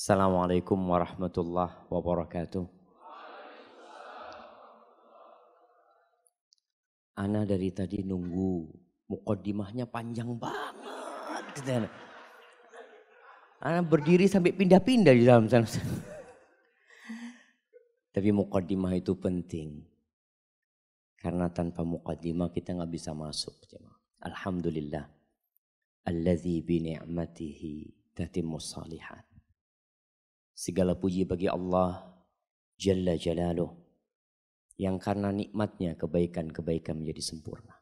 Assalamualaikum warahmatullahi wabarakatuh. Ana dari tadi nunggu mukodimahnya panjang banget. Ana berdiri sampai pindah-pindah di dalam sana. Tapi mukodimah itu penting. Karena tanpa mukodimah kita nggak bisa masuk. Alhamdulillah. Alladzi bi tatimu salihat. Segala puji bagi Allah Jalla Jalaluh yang karena nikmatnya kebaikan-kebaikan menjadi sempurna.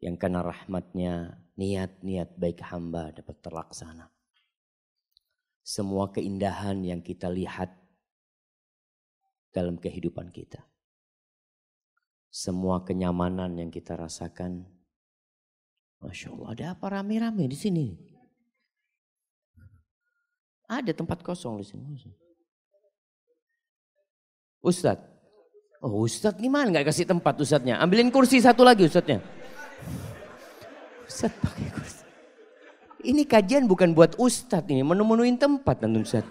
Yang karena rahmatnya niat-niat baik hamba dapat terlaksana. Semua keindahan yang kita lihat dalam kehidupan kita. Semua kenyamanan yang kita rasakan. Masya Allah, ada apa rame-rame di sini? Ada tempat kosong di sini. Ustad. Oh Ustadz gimana nggak kasih tempat Ustadnya? Ambilin kursi satu lagi Ustadnya. Ustad pakai kursi. Ini kajian bukan buat Ustad ini. Menemuin tempat nanti Ustad.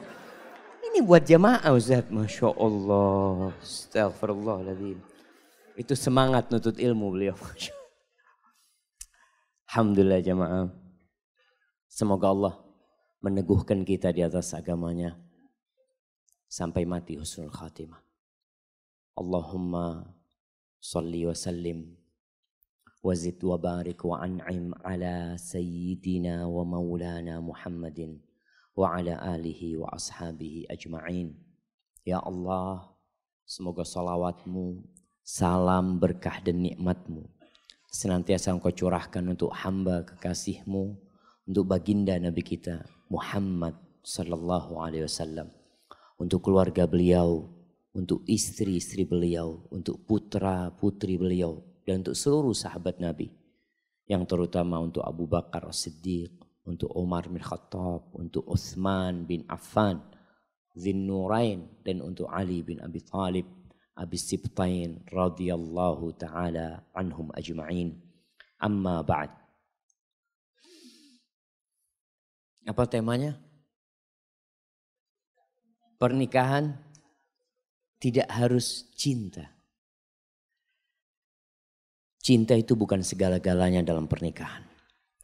Ini buat jamaah Ustadz. Masya Allah. Astagfirullah Itu semangat nutut ilmu beliau. Alhamdulillah jamaah. Semoga Allah meneguhkan kita di atas agamanya sampai mati husnul khatimah. Allahumma salli wa sallim wa zid wa barik wa an'im ala sayyidina wa maulana Muhammadin wa ala alihi wa ashabihi ajma'in. Ya Allah, semoga salawatmu, salam berkah dan nikmatmu senantiasa engkau curahkan untuk hamba kekasihmu, untuk baginda Nabi kita, Muhammad Sallallahu Alaihi Wasallam, untuk keluarga beliau, untuk istri-istri beliau, untuk putra-putri beliau, dan untuk seluruh sahabat Nabi. Yang terutama untuk Abu Bakar siddiq untuk Umar bin Khattab, untuk Uthman bin Affan, Zin Nurain, dan untuk Ali bin Abi Thalib, Abi Sibtain, radhiyallahu ta'ala anhum ajma'in. Amma ba'd. Apa temanya? Pernikahan tidak harus cinta. Cinta itu bukan segala-galanya dalam pernikahan.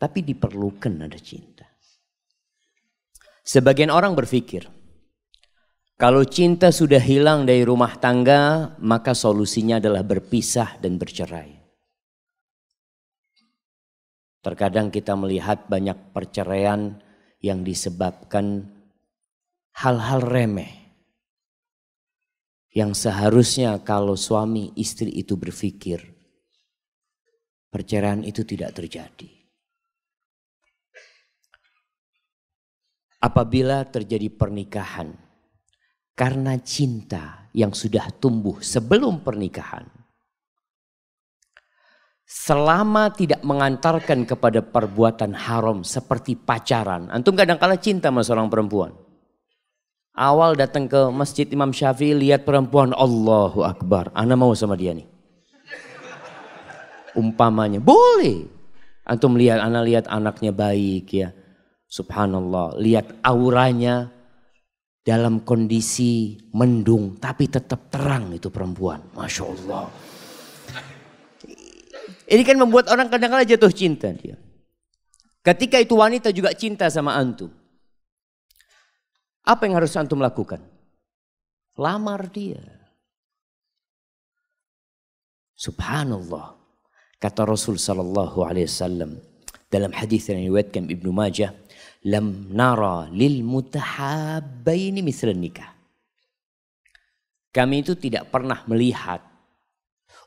Tapi diperlukan ada cinta. Sebagian orang berpikir, kalau cinta sudah hilang dari rumah tangga, maka solusinya adalah berpisah dan bercerai. Terkadang kita melihat banyak perceraian yang disebabkan hal-hal remeh yang seharusnya kalau suami istri itu berpikir perceraian itu tidak terjadi. Apabila terjadi pernikahan karena cinta yang sudah tumbuh sebelum pernikahan selama tidak mengantarkan kepada perbuatan haram seperti pacaran. Antum kadang-kala cinta sama seorang perempuan. Awal datang ke masjid Imam Syafi'i lihat perempuan Allahu Akbar. Ana mau sama dia nih. Umpamanya boleh. Antum lihat, ana lihat anaknya baik ya. Subhanallah, lihat auranya dalam kondisi mendung tapi tetap terang itu perempuan. Masya Allah. Ini kan membuat orang kadang-kadang jatuh cinta dia. Ketika itu wanita juga cinta sama antum. Apa yang harus antum lakukan? Lamar dia. Subhanallah. Kata Rasul sallallahu alaihi wasallam dalam hadis yang diriwayatkan Ibnu Majah, "Lam nara lil mutahabbaini misal nikah." Kami itu tidak pernah melihat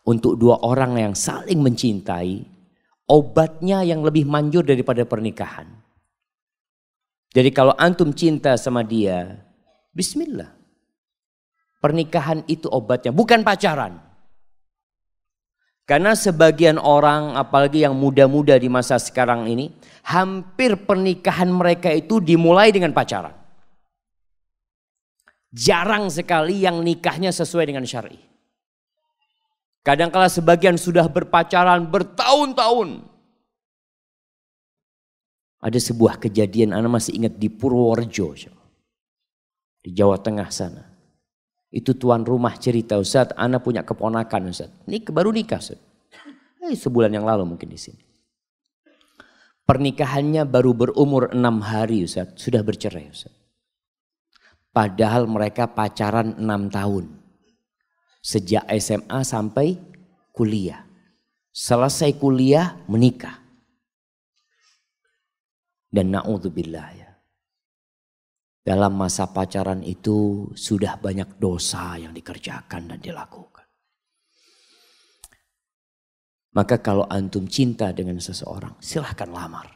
untuk dua orang yang saling mencintai, obatnya yang lebih manjur daripada pernikahan. Jadi kalau antum cinta sama dia, bismillah. Pernikahan itu obatnya, bukan pacaran. Karena sebagian orang, apalagi yang muda-muda di masa sekarang ini, hampir pernikahan mereka itu dimulai dengan pacaran. Jarang sekali yang nikahnya sesuai dengan syari. Kadangkala sebagian sudah berpacaran bertahun-tahun. Ada sebuah kejadian, Anda masih ingat di Purworejo. Di Jawa Tengah sana. Itu tuan rumah cerita, Ustaz, Anda punya keponakan Ustaz. Ini baru nikah Ustaz. Eh, sebulan yang lalu mungkin di sini. Pernikahannya baru berumur enam hari Ustaz, sudah bercerai Ustaz. Padahal mereka pacaran enam tahun. Sejak SMA sampai kuliah. Selesai kuliah menikah. Dan na'udzubillah ya. Dalam masa pacaran itu sudah banyak dosa yang dikerjakan dan dilakukan. Maka kalau antum cinta dengan seseorang silahkan lamar.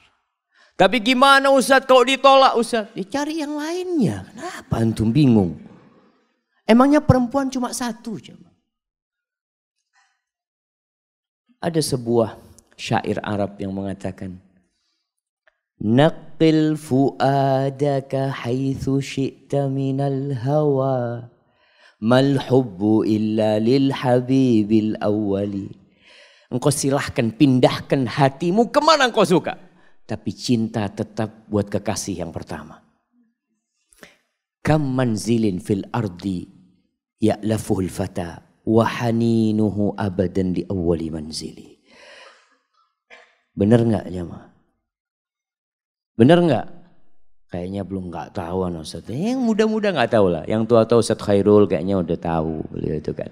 Tapi gimana Ustadz kalau ditolak Ustadz? Ya cari yang lainnya. Kenapa antum bingung? Emangnya perempuan cuma satu? Ada sebuah syair Arab yang mengatakan, Naqil fuadaka haithu syi'ta minal hawa Mal hubbu illa lil habibil awwali Engkau silahkan pindahkan hatimu kemana engkau suka. Tapi cinta tetap buat kekasih yang pertama. Kam manzilin fil ardi ya'lafuhul fata wa haninuhu abadan li awwali manzili. Bener nggak jemaah? Bener nggak? Kayaknya belum nggak tahu anak Ustaz. Eh, yang muda-muda nggak tahu lah. Yang tua tahu Ustaz Khairul kayaknya udah tahu beliau itu kan.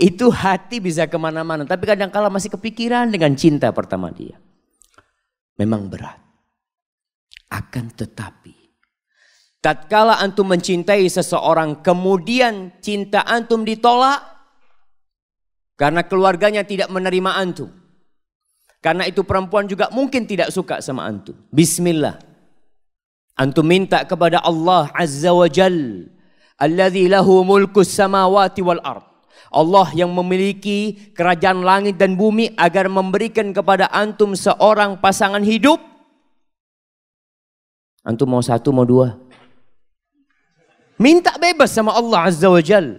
Itu hati bisa kemana-mana. Tapi kadang kala masih kepikiran dengan cinta pertama dia. Memang berat. Akan tetapi Tatkala antum mencintai seseorang, kemudian cinta antum ditolak karena keluarganya tidak menerima antum. Karena itu perempuan juga mungkin tidak suka sama antum. Bismillah. Antum minta kepada Allah Azza wa Jal. Alladhi lahu mulku samawati wal ard. Allah yang memiliki kerajaan langit dan bumi agar memberikan kepada antum seorang pasangan hidup. Antum mau satu mau dua. Minta bebas sama Allah Azza wa Jal.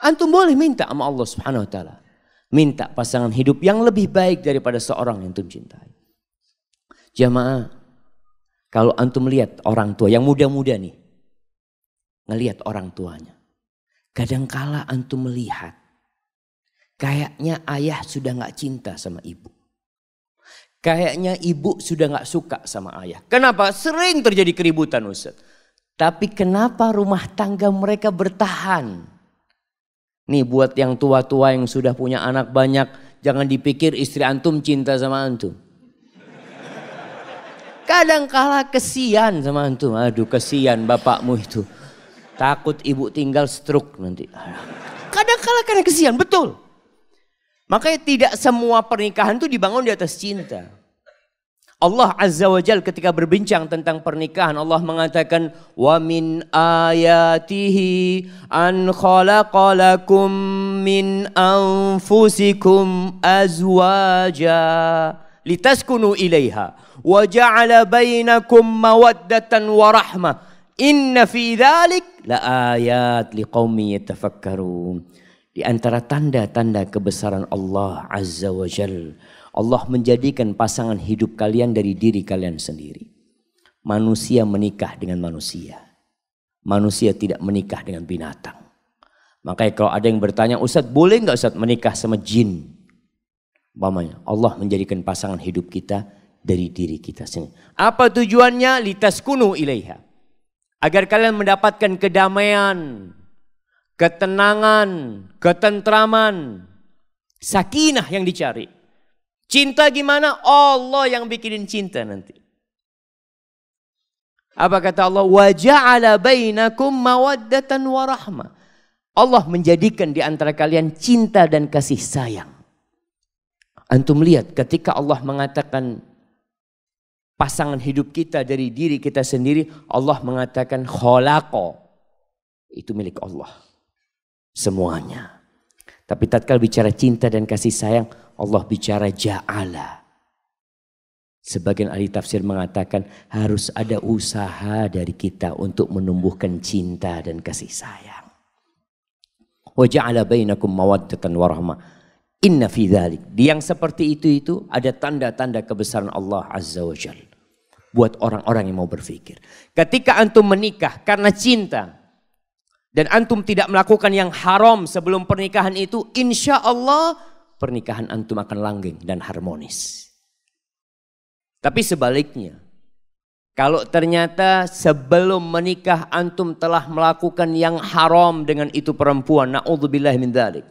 Antum boleh minta sama Allah Subhanahu wa taala. Minta pasangan hidup yang lebih baik daripada seorang yang antum cintai. Jamaah, kalau antum melihat orang tua yang muda-muda nih, ngelihat orang tuanya. Kadangkala antum melihat, kayaknya ayah sudah nggak cinta sama ibu. Kayaknya ibu sudah nggak suka sama ayah. Kenapa? Sering terjadi keributan ustadz. Tapi kenapa rumah tangga mereka bertahan? Nih buat yang tua-tua yang sudah punya anak banyak, jangan dipikir istri antum cinta sama antum. Kadang kala kesian sama antum. Aduh kesian bapakmu itu. Takut ibu tinggal stroke nanti. Kadang kala karena kesian, betul. Makanya tidak semua pernikahan itu dibangun di atas cinta. Allah Azza wa Jal ketika berbincang tentang pernikahan Allah mengatakan wa min ayatihi an khalaqa lakum min anfusikum azwaja litaskunu ilaiha wa ja'ala bainakum mawaddatan wa rahmah inna fi dhalik la ayat liqaumi yatafakkarun di antara tanda-tanda kebesaran Allah Azza wa Jalla Allah menjadikan pasangan hidup kalian dari diri kalian sendiri. Manusia menikah dengan manusia. Manusia tidak menikah dengan binatang. Makanya kalau ada yang bertanya, Ustaz boleh nggak Ustaz menikah sama jin? Bapaknya Allah menjadikan pasangan hidup kita dari diri kita sendiri. Apa tujuannya? Litas kunu ilaiha. Agar kalian mendapatkan kedamaian, ketenangan, ketentraman, sakinah yang dicari. Cinta gimana? Allah yang bikinin cinta nanti. Apa kata Allah? Wa ja'ala bainakum mawaddatan warahmah. Allah menjadikan di antara kalian cinta dan kasih sayang. Antum lihat ketika Allah mengatakan pasangan hidup kita dari diri kita sendiri, Allah mengatakan kholako. Itu milik Allah. Semuanya. Tapi tatkala bicara cinta dan kasih sayang, Allah bicara ja'ala. Sebagian ahli tafsir mengatakan harus ada usaha dari kita untuk menumbuhkan cinta dan kasih sayang. Wa ja'ala bainakum mawaddatan warahmah. Inna fi dhalik. Di yang seperti itu itu ada tanda-tanda kebesaran Allah Azza wa Jal. Buat orang-orang yang mau berpikir. Ketika antum menikah karena cinta. Dan antum tidak melakukan yang haram sebelum pernikahan itu. Insya Allah pernikahan antum akan langgeng dan harmonis. Tapi sebaliknya, kalau ternyata sebelum menikah antum telah melakukan yang haram dengan itu perempuan, naudzubillah min dzalik.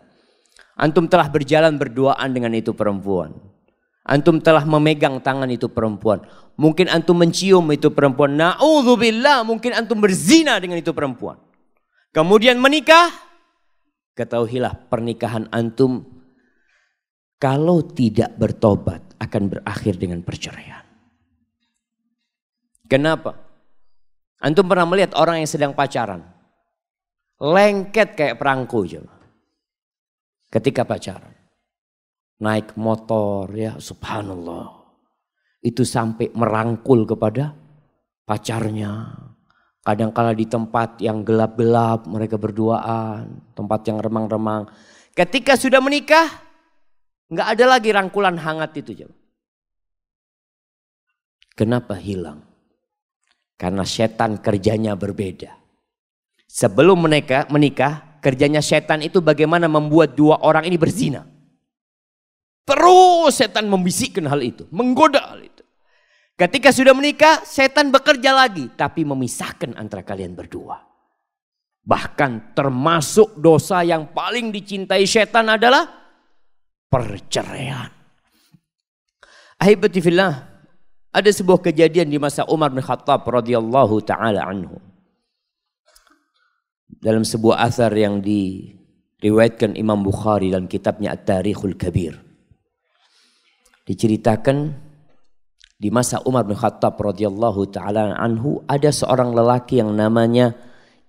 Antum telah berjalan berduaan dengan itu perempuan. Antum telah memegang tangan itu perempuan. Mungkin antum mencium itu perempuan. Naudzubillah, mungkin antum berzina dengan itu perempuan. Kemudian menikah, ketahuilah pernikahan antum kalau tidak bertobat akan berakhir dengan perceraian. Kenapa? Antum pernah melihat orang yang sedang pacaran. Lengket kayak perangku coba. Ketika pacaran. Naik motor ya subhanallah. Itu sampai merangkul kepada pacarnya. kadang Kadangkala di tempat yang gelap-gelap mereka berduaan. Tempat yang remang-remang. Ketika sudah menikah Nggak ada lagi rangkulan hangat itu. Kenapa hilang? Karena setan kerjanya berbeda. Sebelum menikah, menikah kerjanya setan itu bagaimana membuat dua orang ini berzina. Terus setan membisikkan hal itu, menggoda hal itu. Ketika sudah menikah, setan bekerja lagi, tapi memisahkan antara kalian berdua. Bahkan termasuk dosa yang paling dicintai setan adalah perceraian. Ahibatifillah, ada sebuah kejadian di masa Umar bin Khattab radhiyallahu taala anhu. Dalam sebuah asar yang diriwayatkan Imam Bukhari dalam kitabnya At-Tarikhul Kabir. Diceritakan di masa Umar bin Khattab radhiyallahu taala anhu ada seorang lelaki yang namanya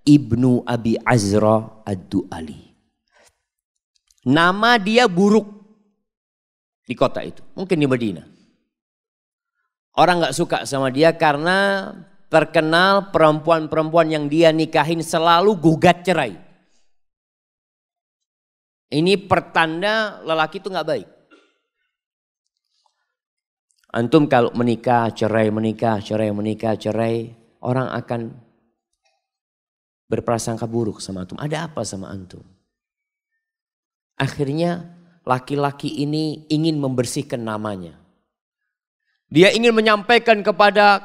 Ibnu Abi Azra Ad-Duali. Nama dia buruk di kota itu, mungkin di Medina. Orang nggak suka sama dia karena terkenal perempuan-perempuan yang dia nikahin selalu gugat cerai. Ini pertanda lelaki itu nggak baik. Antum kalau menikah, cerai, menikah, cerai, menikah, cerai, orang akan berprasangka buruk sama antum. Ada apa sama antum? Akhirnya laki-laki ini ingin membersihkan namanya. Dia ingin menyampaikan kepada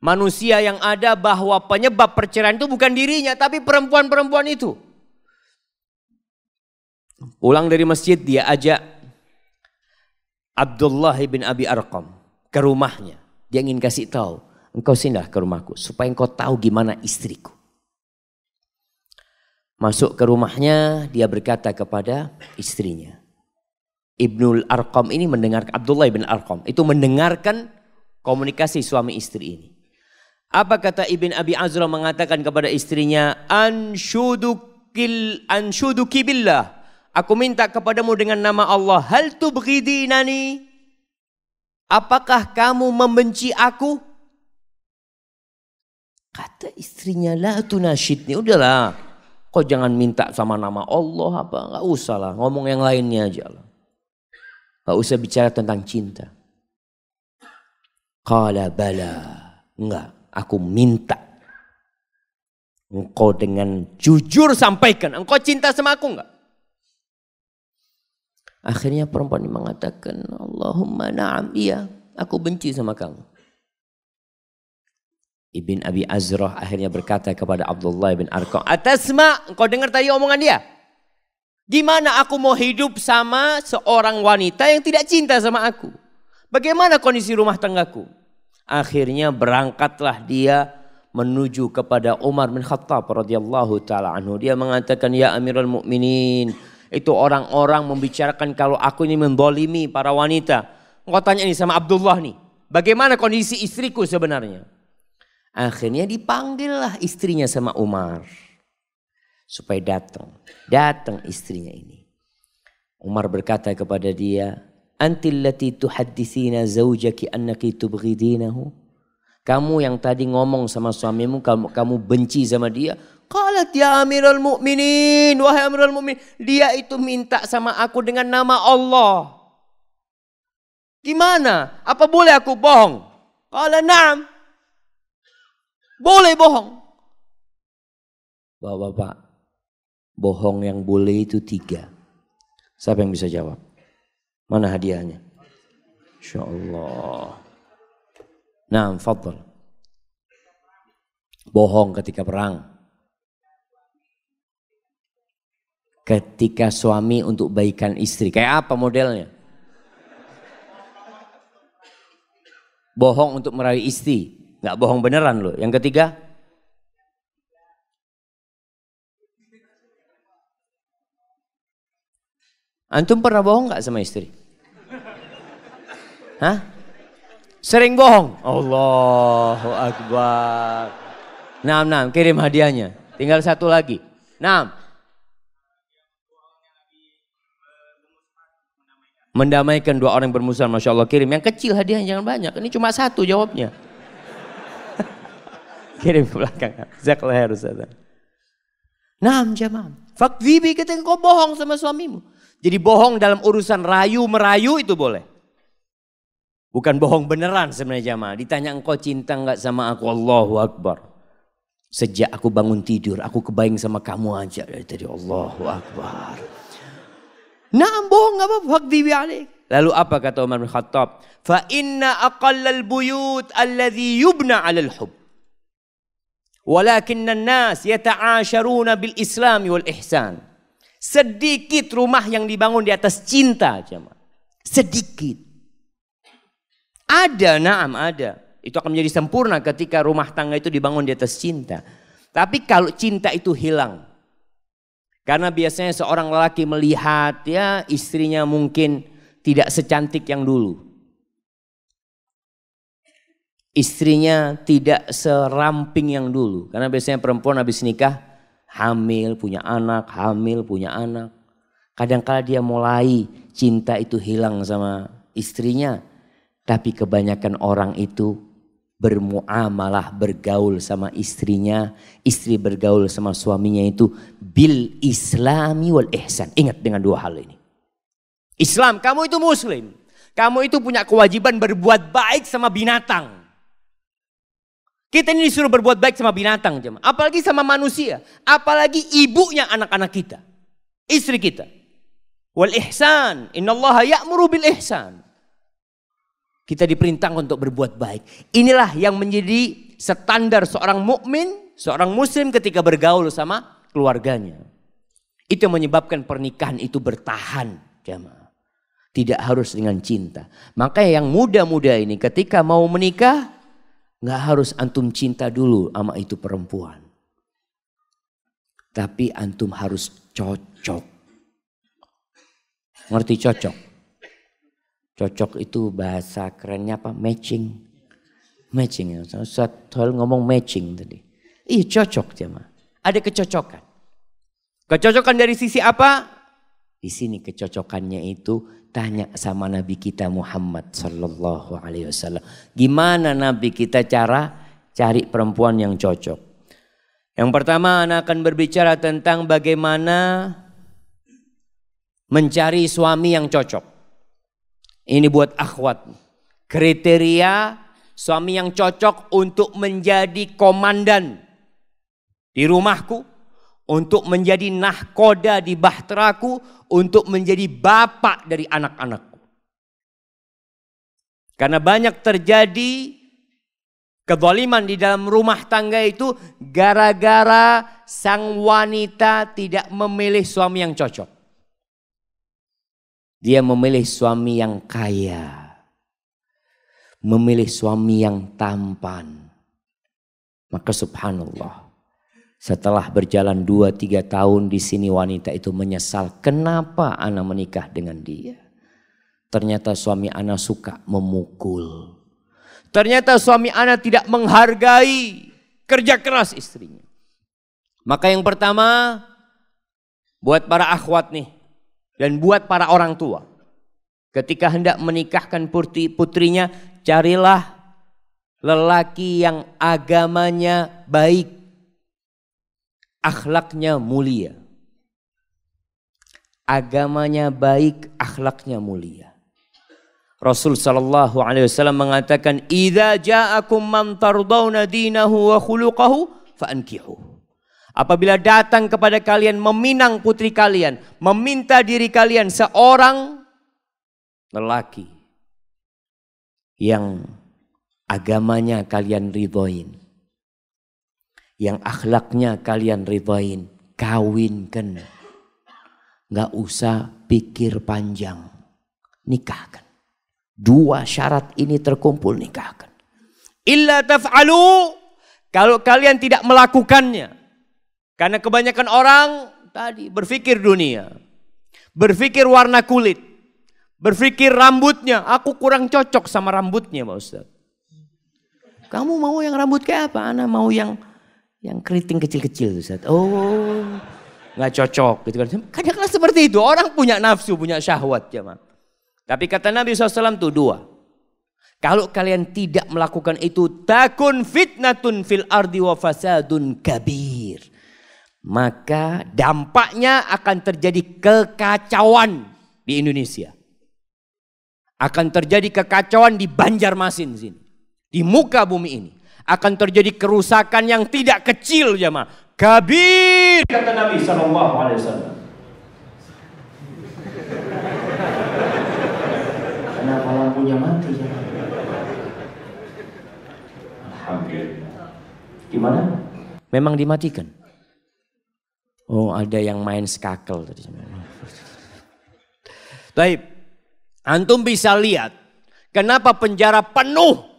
manusia yang ada bahwa penyebab perceraian itu bukan dirinya tapi perempuan-perempuan itu. Pulang dari masjid dia ajak Abdullah bin Abi Arqam ke rumahnya. Dia ingin kasih tahu, engkau sindah ke rumahku supaya engkau tahu gimana istriku. Masuk ke rumahnya, dia berkata kepada istrinya. Ibnul Arqam ini mendengar Abdullah bin Arqam itu mendengarkan komunikasi suami istri ini. Apa kata Ibn Abi Azra mengatakan kepada istrinya, "Anshudukil anshuduki billah." Aku minta kepadamu dengan nama Allah, hal nani? Apakah kamu membenci aku? Kata istrinya, "La tunashidni." Udahlah. Kok jangan minta sama nama Allah apa? nggak usah lah, ngomong yang lainnya aja lah. Nggak usah bicara tentang cinta. kala bala. Enggak, aku minta. Engkau dengan jujur sampaikan, engkau cinta sama aku enggak? Akhirnya perempuan ini mengatakan, Allahumma na'am, iya, aku benci sama kamu. Ibn Abi Azrah akhirnya berkata kepada Abdullah bin Arqam, Atasma, engkau dengar tadi omongan dia? Gimana aku mau hidup sama seorang wanita yang tidak cinta sama aku? Bagaimana kondisi rumah tanggaku? Akhirnya berangkatlah dia menuju kepada Umar bin Khattab radhiyallahu taala anhu. Dia mengatakan, "Ya Amirul Mukminin, itu orang-orang membicarakan kalau aku ini mendolimi para wanita. Engkau tanya sama Abdullah nih, bagaimana kondisi istriku sebenarnya?" Akhirnya dipanggillah istrinya sama Umar. Supaya datang. Datang istrinya ini. Umar berkata kepada dia, Anti lati zaujaki anak annaki tubghidinahu. Kamu yang tadi ngomong sama suamimu, kamu, kamu benci sama dia. Qalat ya amiral mu'minin, wahai amiral mu'minin. Dia itu minta sama aku dengan nama Allah. Gimana? Apa boleh aku bohong? Qala na'am. Boleh bohong. Bapak-bapak, bohong yang boleh itu tiga. Siapa yang bisa jawab? Mana hadiahnya? Insya Allah. Nah, fadl. Bohong ketika perang. Ketika suami untuk baikan istri. Kayak apa modelnya? Bohong untuk meraih istri nggak bohong beneran loh. Yang ketiga, antum pernah bohong nggak sama istri? Hah? Sering bohong. Allahu Akbar. Nam, nam, kirim hadiahnya. Tinggal satu lagi. Nam. Mendamaikan dua orang bermusuhan, masya Allah kirim. Yang kecil hadiahnya jangan banyak. Ini cuma satu jawabnya. Kirim ke belakang. Zak leher Ustaz. Nam jamam. Fakdhibi ketika kau bohong sama suamimu. Jadi bohong dalam urusan rayu merayu itu boleh. Bukan bohong beneran sebenarnya jamaah. Ditanya engkau cinta nggak sama aku Allahu Akbar. Sejak aku bangun tidur, aku kebayang sama kamu aja dari tadi Allahu Akbar. Nah, bohong nggak apa-apa. Fakdibi alik. Lalu apa kata Umar bin Khattab? Fa inna aqallal buyut alladhi yubna alal hub. Walakin nas yata'asharuna bil islami wal ihsan. Sedikit rumah yang dibangun di atas cinta, jemaah. Sedikit. Ada, naam ada. Itu akan menjadi sempurna ketika rumah tangga itu dibangun di atas cinta. Tapi kalau cinta itu hilang, karena biasanya seorang lelaki melihat ya istrinya mungkin tidak secantik yang dulu istrinya tidak seramping yang dulu. Karena biasanya perempuan habis nikah hamil, punya anak, hamil, punya anak. Kadang-kala dia mulai cinta itu hilang sama istrinya. Tapi kebanyakan orang itu bermuamalah, bergaul sama istrinya. Istri bergaul sama suaminya itu bil islami wal ihsan. Ingat dengan dua hal ini. Islam, kamu itu muslim. Kamu itu punya kewajiban berbuat baik sama binatang. Kita ini disuruh berbuat baik sama binatang, jemaah. Apalagi sama manusia, apalagi ibunya anak-anak kita, istri kita. Wal ihsan, innallaha ya'muru bil ihsan. Kita diperintahkan untuk berbuat baik. Inilah yang menjadi standar seorang mukmin, seorang muslim ketika bergaul sama keluarganya. Itu yang menyebabkan pernikahan itu bertahan, jemaah. Tidak harus dengan cinta. Makanya yang muda-muda ini ketika mau menikah, Nggak harus antum cinta dulu sama itu perempuan. Tapi antum harus cocok. Ngerti cocok? Cocok itu bahasa kerennya apa? Matching. Matching ya. Ustaz ngomong matching tadi. iya cocok dia Ada kecocokan. Kecocokan dari sisi apa? Di sini kecocokannya itu tanya sama Nabi kita Muhammad Sallallahu Alaihi Wasallam. Gimana Nabi kita cara cari perempuan yang cocok? Yang pertama anak akan berbicara tentang bagaimana mencari suami yang cocok. Ini buat akhwat. Kriteria suami yang cocok untuk menjadi komandan di rumahku, untuk menjadi nahkoda di bahteraku, untuk menjadi bapak dari anak-anakku. Karena banyak terjadi kezaliman di dalam rumah tangga itu gara-gara sang wanita tidak memilih suami yang cocok. Dia memilih suami yang kaya. Memilih suami yang tampan. Maka subhanallah setelah berjalan dua tiga tahun di sini wanita itu menyesal kenapa Ana menikah dengan dia. Ternyata suami Ana suka memukul. Ternyata suami Ana tidak menghargai kerja keras istrinya. Maka yang pertama buat para akhwat nih dan buat para orang tua. Ketika hendak menikahkan putri putrinya carilah lelaki yang agamanya baik akhlaknya mulia. Agamanya baik, akhlaknya mulia. Rasul sallallahu alaihi wasallam mengatakan, "Idza ja'akum man tardawna dinahu wa khuluquhu fankihu." Apabila datang kepada kalian meminang putri kalian, meminta diri kalian seorang lelaki yang agamanya kalian ridhoin, yang akhlaknya kalian ridhoin, kawinkan. Nggak usah pikir panjang, nikahkan. Dua syarat ini terkumpul nikahkan. Illa taf'alu kalau kalian tidak melakukannya. Karena kebanyakan orang tadi berpikir dunia, berpikir warna kulit, berpikir rambutnya, aku kurang cocok sama rambutnya Pak Ustaz. Kamu mau yang rambut kayak apa? Ana mau yang yang keriting kecil-kecil Ustaz. Oh, nggak cocok gitu kan. Kadang-kadang seperti itu. Orang punya nafsu, punya syahwat jemaah. Ya, Tapi kata Nabi SAW itu dua. Kalau kalian tidak melakukan itu, takun fitnatun fil ardi wa fasadun kabir. Maka dampaknya akan terjadi kekacauan di Indonesia. Akan terjadi kekacauan di Banjarmasin sini. Di muka bumi ini akan terjadi kerusakan yang tidak kecil jemaah. Kabir kata Nabi sallallahu alaihi wasallam. Kenapa lampunya mati ya? Alhamdulillah. Gimana? Memang dimatikan. Oh, ada yang main skakel tadi. Baik. Antum bisa lihat kenapa penjara penuh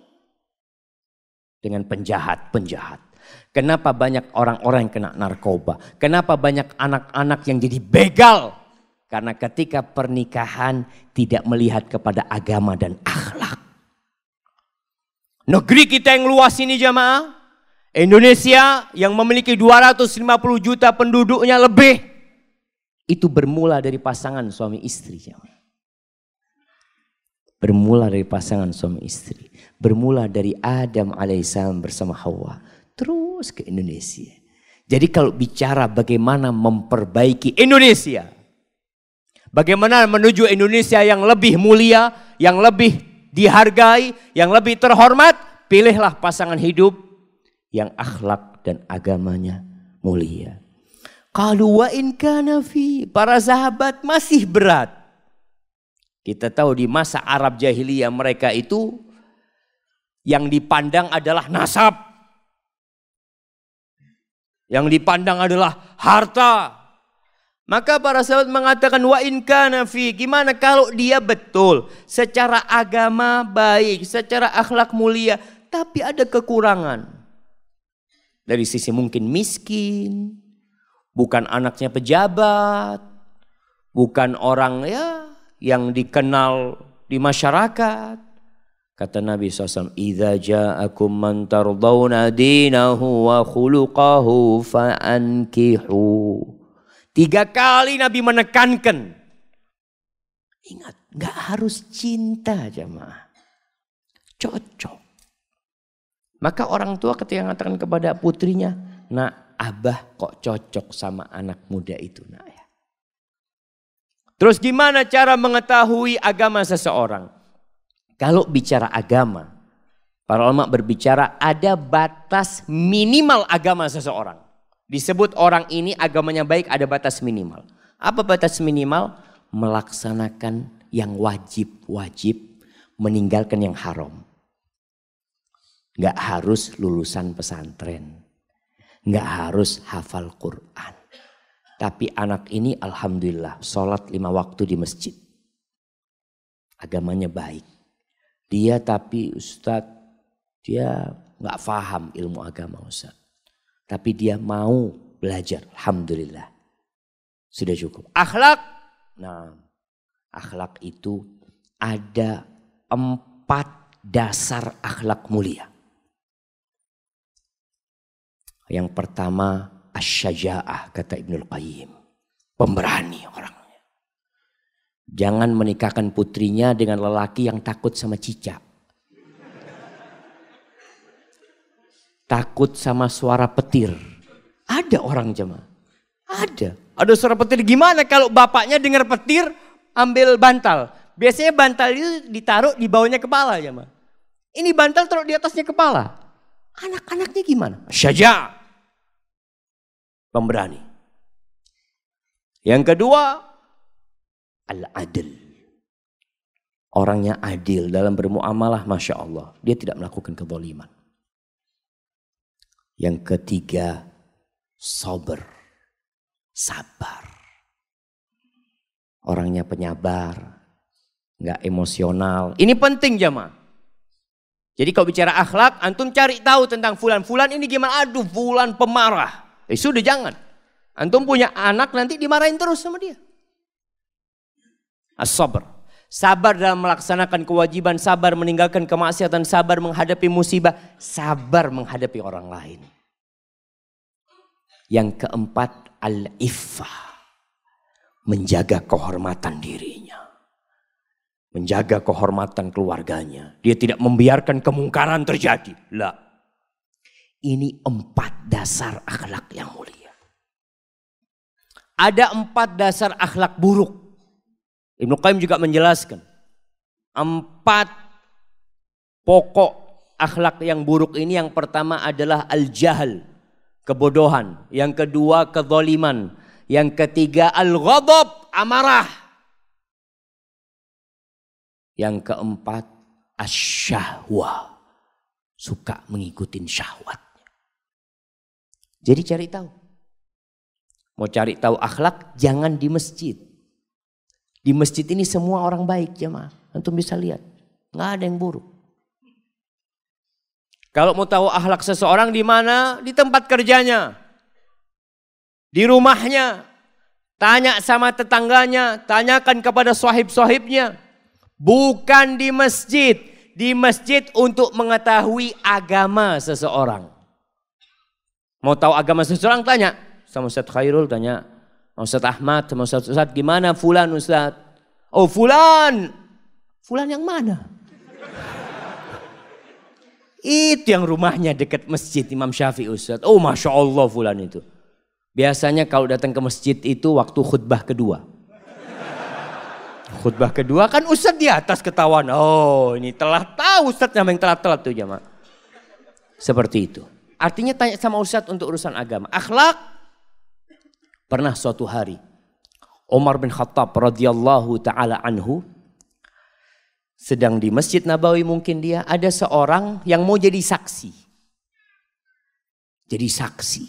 dengan penjahat-penjahat. Kenapa banyak orang-orang yang kena narkoba? Kenapa banyak anak-anak yang jadi begal? Karena ketika pernikahan tidak melihat kepada agama dan akhlak. Negeri kita yang luas ini jamaah, Indonesia yang memiliki 250 juta penduduknya lebih, itu bermula dari pasangan suami istri Bermula dari pasangan suami istri bermula dari Adam alaihissalam bersama Hawa terus ke Indonesia. Jadi kalau bicara bagaimana memperbaiki Indonesia, bagaimana menuju Indonesia yang lebih mulia, yang lebih dihargai, yang lebih terhormat, pilihlah pasangan hidup yang akhlak dan agamanya mulia. Kalau wa in kana para sahabat masih berat. Kita tahu di masa Arab jahiliyah mereka itu yang dipandang adalah nasab. Yang dipandang adalah harta. Maka para sahabat mengatakan wa in kana fi gimana kalau dia betul secara agama baik, secara akhlak mulia, tapi ada kekurangan. Dari sisi mungkin miskin, bukan anaknya pejabat, bukan orang ya yang dikenal di masyarakat. Kata Nabi SAW, Iza ja'akum man tardawna dinahu wa khuluqahu fa'ankihu." Tiga kali Nabi menekankan. Ingat, nggak harus cinta jemaah. Cocok. Maka orang tua ketika mengatakan kepada putrinya, "Nak, abah kok cocok sama anak muda itu, Nak ya?" Terus gimana cara mengetahui agama seseorang? Kalau bicara agama, para ulama berbicara ada batas minimal agama seseorang. Disebut orang ini agamanya baik ada batas minimal. Apa batas minimal? Melaksanakan yang wajib-wajib, meninggalkan yang haram. Gak harus lulusan pesantren. Gak harus hafal Quran. Tapi anak ini alhamdulillah sholat lima waktu di masjid. Agamanya baik dia tapi Ustadz, dia nggak paham ilmu agama Ustadz. Tapi dia mau belajar, Alhamdulillah. Sudah cukup. Akhlak, nah akhlak itu ada empat dasar akhlak mulia. Yang pertama, asyaja'ah kata Ibnul Qayyim. Pemberani orang. Jangan menikahkan putrinya dengan lelaki yang takut sama cicak. Takut sama suara petir. Ada orang jemaah. Ada. Ada suara petir. Gimana kalau bapaknya dengar petir ambil bantal? Biasanya bantal itu ditaruh di bawahnya kepala jemaah. Ini bantal taruh di atasnya kepala. Anak-anaknya gimana? Syaja. Pemberani. Yang kedua, al-adil. Orangnya adil dalam bermuamalah Masya Allah. Dia tidak melakukan kezaliman. Yang ketiga, sober. Sabar. Orangnya penyabar. Nggak emosional. Ini penting jamaah. Jadi kalau bicara akhlak, antum cari tahu tentang fulan-fulan ini gimana. Aduh, fulan pemarah. Eh, sudah jangan. Antum punya anak nanti dimarahin terus sama dia. As-sabr. Sabar dalam melaksanakan kewajiban, sabar meninggalkan kemaksiatan, sabar menghadapi musibah, sabar menghadapi orang lain. Yang keempat, al-iffah. Menjaga kehormatan dirinya. Menjaga kehormatan keluarganya. Dia tidak membiarkan kemungkaran terjadi. Lah. Ini empat dasar akhlak yang mulia. Ada empat dasar akhlak buruk Ibnu Qayyim juga menjelaskan empat pokok akhlak yang buruk ini yang pertama adalah al-jahal, kebodohan, yang kedua kezaliman, yang ketiga al-ghadab, amarah. Yang keempat asyahwa, suka mengikuti syahwatnya. Jadi cari tahu. Mau cari tahu akhlak jangan di masjid. Di masjid ini semua orang baik jemaah. Antum bisa lihat. Nggak ada yang buruk. Kalau mau tahu akhlak seseorang di mana? Di tempat kerjanya. Di rumahnya. Tanya sama tetangganya. Tanyakan kepada sahib-sahibnya. Bukan di masjid. Di masjid untuk mengetahui agama seseorang. Mau tahu agama seseorang tanya. Sama Ustaz Khairul tanya. Ustaz Ahmad sama Ustaz, Ustaz gimana fulan Ustaz? Oh fulan. Fulan yang mana? itu yang rumahnya dekat masjid Imam Syafi'i Ustaz. Oh Masya Allah fulan itu. Biasanya kalau datang ke masjid itu waktu khutbah kedua. Khutbah kedua kan Ustaz di atas ketahuan. Oh ini telah tahu Ustaz yang telat-telat tuh jamaah. Seperti itu. Artinya tanya sama Ustaz untuk urusan agama. Akhlak Pernah suatu hari Umar bin Khattab radhiyallahu taala anhu sedang di Masjid Nabawi mungkin dia ada seorang yang mau jadi saksi. Jadi saksi.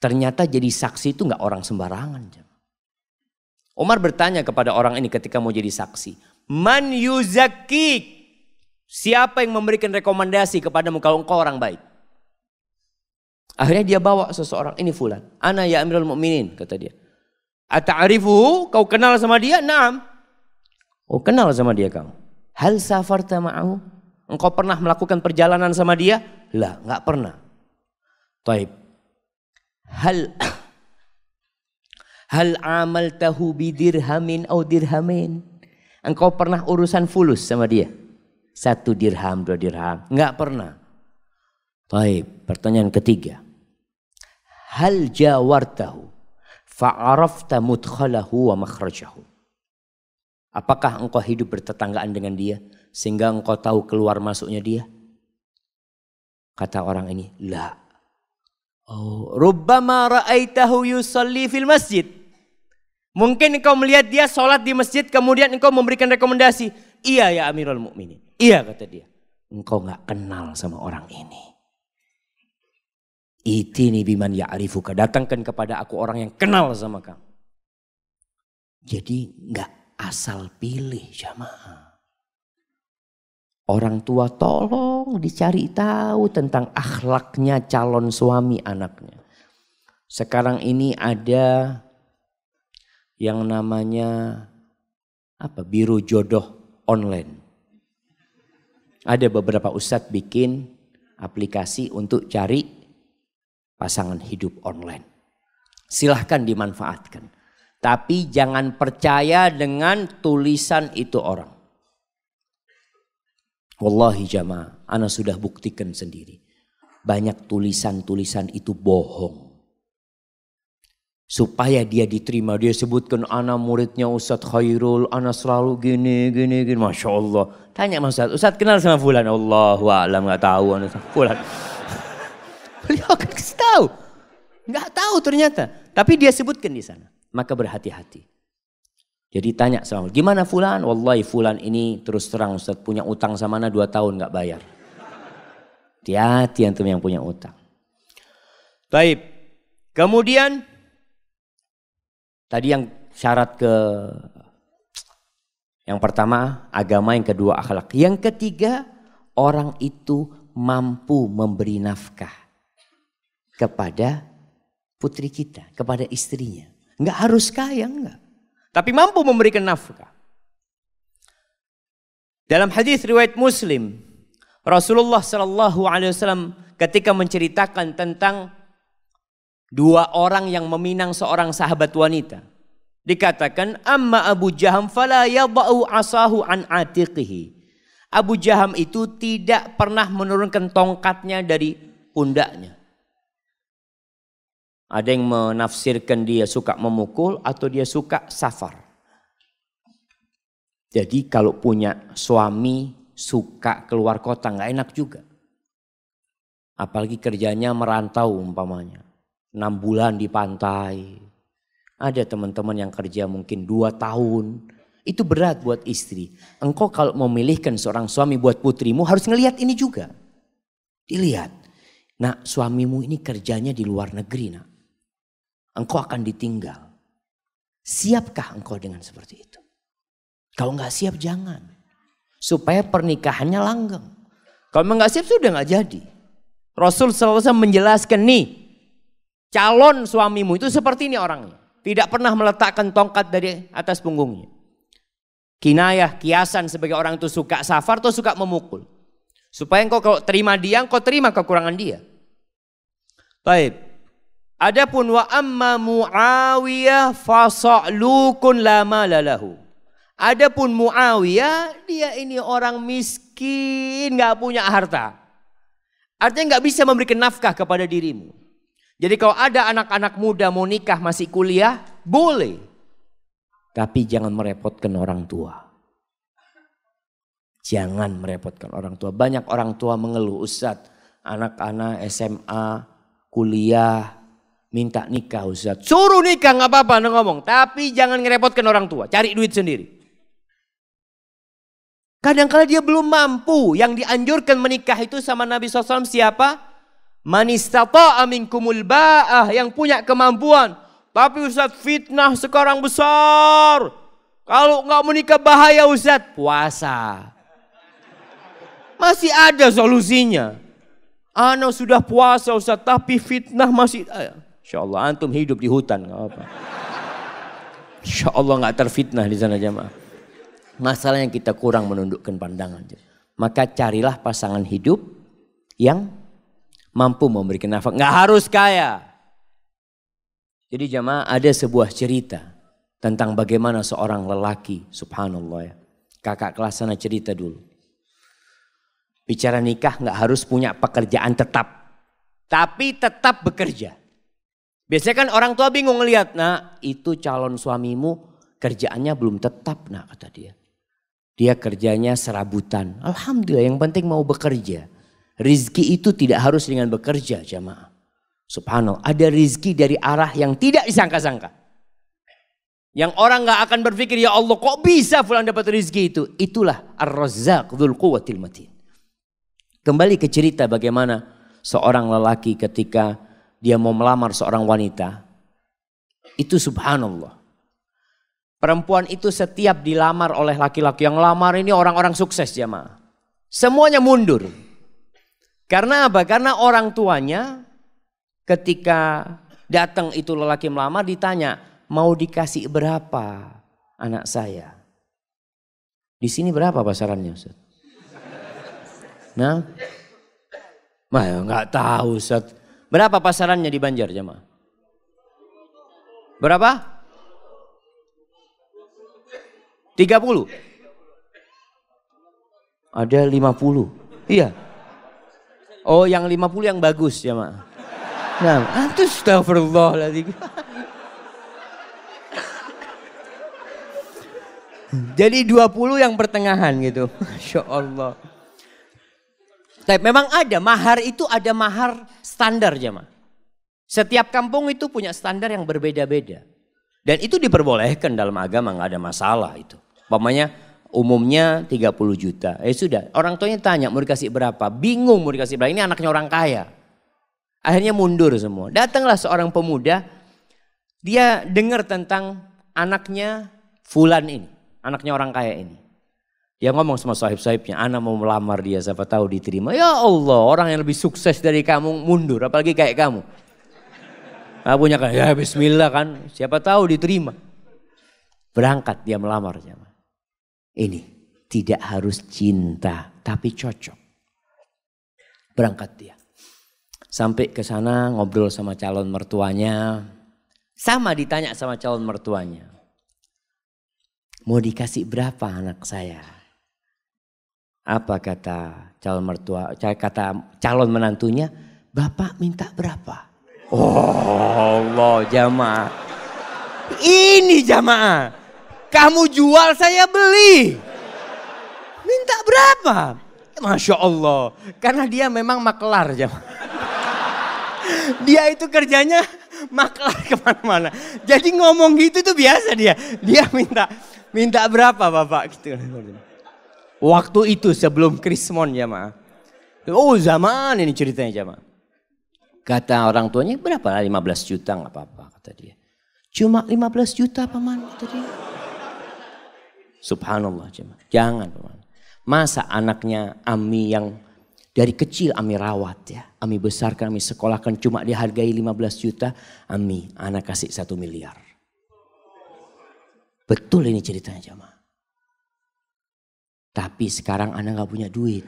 Ternyata jadi saksi itu nggak orang sembarangan. Umar bertanya kepada orang ini ketika mau jadi saksi. Man yuzakik. Siapa yang memberikan rekomendasi kepadamu kalau engkau orang baik? Akhirnya dia bawa seseorang, ini fulan. Ana ya amirul Mukminin kata dia. Arifu kau kenal sama dia? Naam. Oh kenal sama dia kamu. Hal safarta ma'ahu? Engkau pernah melakukan perjalanan sama dia? Lah, enggak pernah. Taib. Hal Hal amal tahu bidirhamin au dirhamin. Engkau pernah urusan fulus sama dia? Satu dirham, dua dirham. Enggak pernah. Taib. Pertanyaan ketiga hal jawartahu fa'arafta mudkhalahu wa makhrajahu. Apakah engkau hidup bertetanggaan dengan dia sehingga engkau tahu keluar masuknya dia? Kata orang ini, la. Oh, rubbama ra'aitahu yusalli fil masjid. Mungkin engkau melihat dia sholat di masjid kemudian engkau memberikan rekomendasi. Iya ya Amirul Mukminin. Iya kata dia. Engkau nggak kenal sama orang ini. Itini biman ya'rifuka. Datangkan kepada aku orang yang kenal sama kamu. Jadi nggak asal pilih jamaah. Orang tua tolong dicari tahu tentang akhlaknya calon suami anaknya. Sekarang ini ada yang namanya apa biru jodoh online. Ada beberapa ustadz bikin aplikasi untuk cari pasangan hidup online. Silahkan dimanfaatkan. Tapi jangan percaya dengan tulisan itu orang. Wallahi jamaah, Ana sudah buktikan sendiri. Banyak tulisan-tulisan itu bohong. Supaya dia diterima, dia sebutkan Ana muridnya Ustadz Khairul, Ana selalu gini, gini, gini. Masya Allah. Tanya Mas Ustadz, Ustadz kenal sama Fulan? Allah, gak tahu. Fulan. Beliau akan kasih tahu. Nggak tahu ternyata. Tapi dia sebutkan di sana. Maka berhati-hati. Jadi tanya sama gimana fulan? Wallahi fulan ini terus terang Ustaz punya utang sama mana dua tahun nggak bayar. Hati-hati antum yang punya utang. Baik. Kemudian tadi yang syarat ke yang pertama agama, yang kedua akhlak. Yang ketiga orang itu mampu memberi nafkah kepada putri kita, kepada istrinya. Enggak harus kaya, enggak. Tapi mampu memberikan nafkah. Dalam hadis riwayat Muslim, Rasulullah Shallallahu Alaihi Wasallam ketika menceritakan tentang dua orang yang meminang seorang sahabat wanita, dikatakan amma Abu Jaham fala yadau asahu an atiqihi. Abu Jaham itu tidak pernah menurunkan tongkatnya dari pundaknya. Ada yang menafsirkan dia suka memukul atau dia suka safar. Jadi kalau punya suami suka keluar kota nggak enak juga. Apalagi kerjanya merantau umpamanya. enam bulan di pantai. Ada teman-teman yang kerja mungkin dua tahun. Itu berat buat istri. Engkau kalau memilihkan seorang suami buat putrimu harus ngelihat ini juga. Dilihat. Nah suamimu ini kerjanya di luar negeri nak engkau akan ditinggal. Siapkah engkau dengan seperti itu? Kalau nggak siap jangan. Supaya pernikahannya langgeng. Kalau nggak siap sudah nggak jadi. Rasul SAW menjelaskan nih. Calon suamimu itu seperti ini orangnya. Tidak pernah meletakkan tongkat dari atas punggungnya. Kinayah, kiasan sebagai orang itu suka safar atau suka memukul. Supaya engkau kalau terima dia, engkau terima kekurangan dia. Baik. Adapun wa amma Muawiyah fasalukun lama lalahu. Adapun Muawiyah dia ini orang miskin nggak punya harta. Artinya nggak bisa memberikan nafkah kepada dirimu. Jadi kalau ada anak-anak muda mau nikah masih kuliah boleh. Tapi jangan merepotkan orang tua. Jangan merepotkan orang tua. Banyak orang tua mengeluh, Ustadz, anak-anak SMA, kuliah, minta nikah Ustaz. Suruh nikah nggak apa-apa anda ngomong, tapi jangan ngerepotkan orang tua, cari duit sendiri. kadang Kadangkala dia belum mampu. Yang dianjurkan menikah itu sama Nabi SAW siapa? Manistata aminkumul ba'ah yang punya kemampuan. Tapi Ustaz fitnah sekarang besar. Kalau nggak menikah bahaya Ustaz, puasa. Masih ada solusinya. Ana sudah puasa Ustaz, tapi fitnah masih Insya Allah antum hidup di hutan Gak apa. Insya Allah nggak terfitnah di sana jemaah. Masalah yang kita kurang menundukkan pandangan. Maka carilah pasangan hidup yang mampu memberikan nafkah. Nggak harus kaya. Jadi jemaah ada sebuah cerita tentang bagaimana seorang lelaki, subhanallah ya. Kakak kelas sana cerita dulu. Bicara nikah nggak harus punya pekerjaan tetap. Tapi tetap bekerja. Biasanya kan orang tua bingung ngeliat, nah itu calon suamimu kerjaannya belum tetap, nah kata dia. Dia kerjanya serabutan. Alhamdulillah yang penting mau bekerja. Rizki itu tidak harus dengan bekerja jamaah. Subhanallah ada rizki dari arah yang tidak disangka-sangka. Yang orang gak akan berpikir ya Allah kok bisa fulan dapat rizki itu. Itulah ar-razzaq dhul quwwatil matin. Kembali ke cerita bagaimana seorang lelaki ketika dia mau melamar seorang wanita, itu subhanallah. Perempuan itu setiap dilamar oleh laki-laki yang lamar ini orang-orang sukses jamaah. Semuanya mundur. Karena apa? Karena orang tuanya ketika datang itu lelaki melamar ditanya, mau dikasih berapa anak saya? Di sini berapa pasarannya Ustaz? Nah, Mah nggak tahu Ustaz. Berapa pasarannya di Banjar jemaah? Berapa? 30. Ada 50. Iya. Oh, yang 50 yang bagus jemaah. Nah, antus astagfirullahaladzim. Jadi 20 yang pertengahan gitu. Masya Allah. Tapi memang ada mahar itu ada mahar standar jemaah. Setiap kampung itu punya standar yang berbeda-beda. Dan itu diperbolehkan dalam agama nggak ada masalah itu. Pokoknya umumnya 30 juta. Eh sudah, orang tuanya tanya mau dikasih berapa? Bingung mau dikasih berapa. Ini anaknya orang kaya. Akhirnya mundur semua. Datanglah seorang pemuda, dia dengar tentang anaknya Fulan ini, anaknya orang kaya ini. Dia ngomong sama sahib-sahibnya, anak mau melamar dia siapa tahu diterima. Ya Allah, orang yang lebih sukses dari kamu mundur, apalagi kayak kamu. Nah, punya kan, ya bismillah kan, siapa tahu diterima. Berangkat dia melamar. Ini tidak harus cinta, tapi cocok. Berangkat dia. Sampai ke sana ngobrol sama calon mertuanya. Sama ditanya sama calon mertuanya. Mau dikasih berapa anak saya? Apa kata calon mertua, kata calon menantunya, Bapak minta berapa? Oh Allah jamaah. Ini jamaah. Kamu jual saya beli. Minta berapa? Masya Allah. Karena dia memang maklar jamaah. Dia itu kerjanya maklar kemana-mana. Jadi ngomong gitu itu biasa dia. Dia minta minta berapa bapak gitu. Waktu itu sebelum krismon jamaah. Oh zaman ini ceritanya jamaah. Kata orang tuanya berapa lah 15 juta nggak apa-apa kata dia. Cuma 15 juta paman kata dia. Subhanallah ma. Jangan paman. Masa anaknya Ami yang dari kecil Ami rawat ya. Ami besarkan, Ami sekolahkan cuma dihargai 15 juta. Ami anak kasih satu miliar. Betul ini ceritanya jemaah. Tapi sekarang Anda nggak punya duit.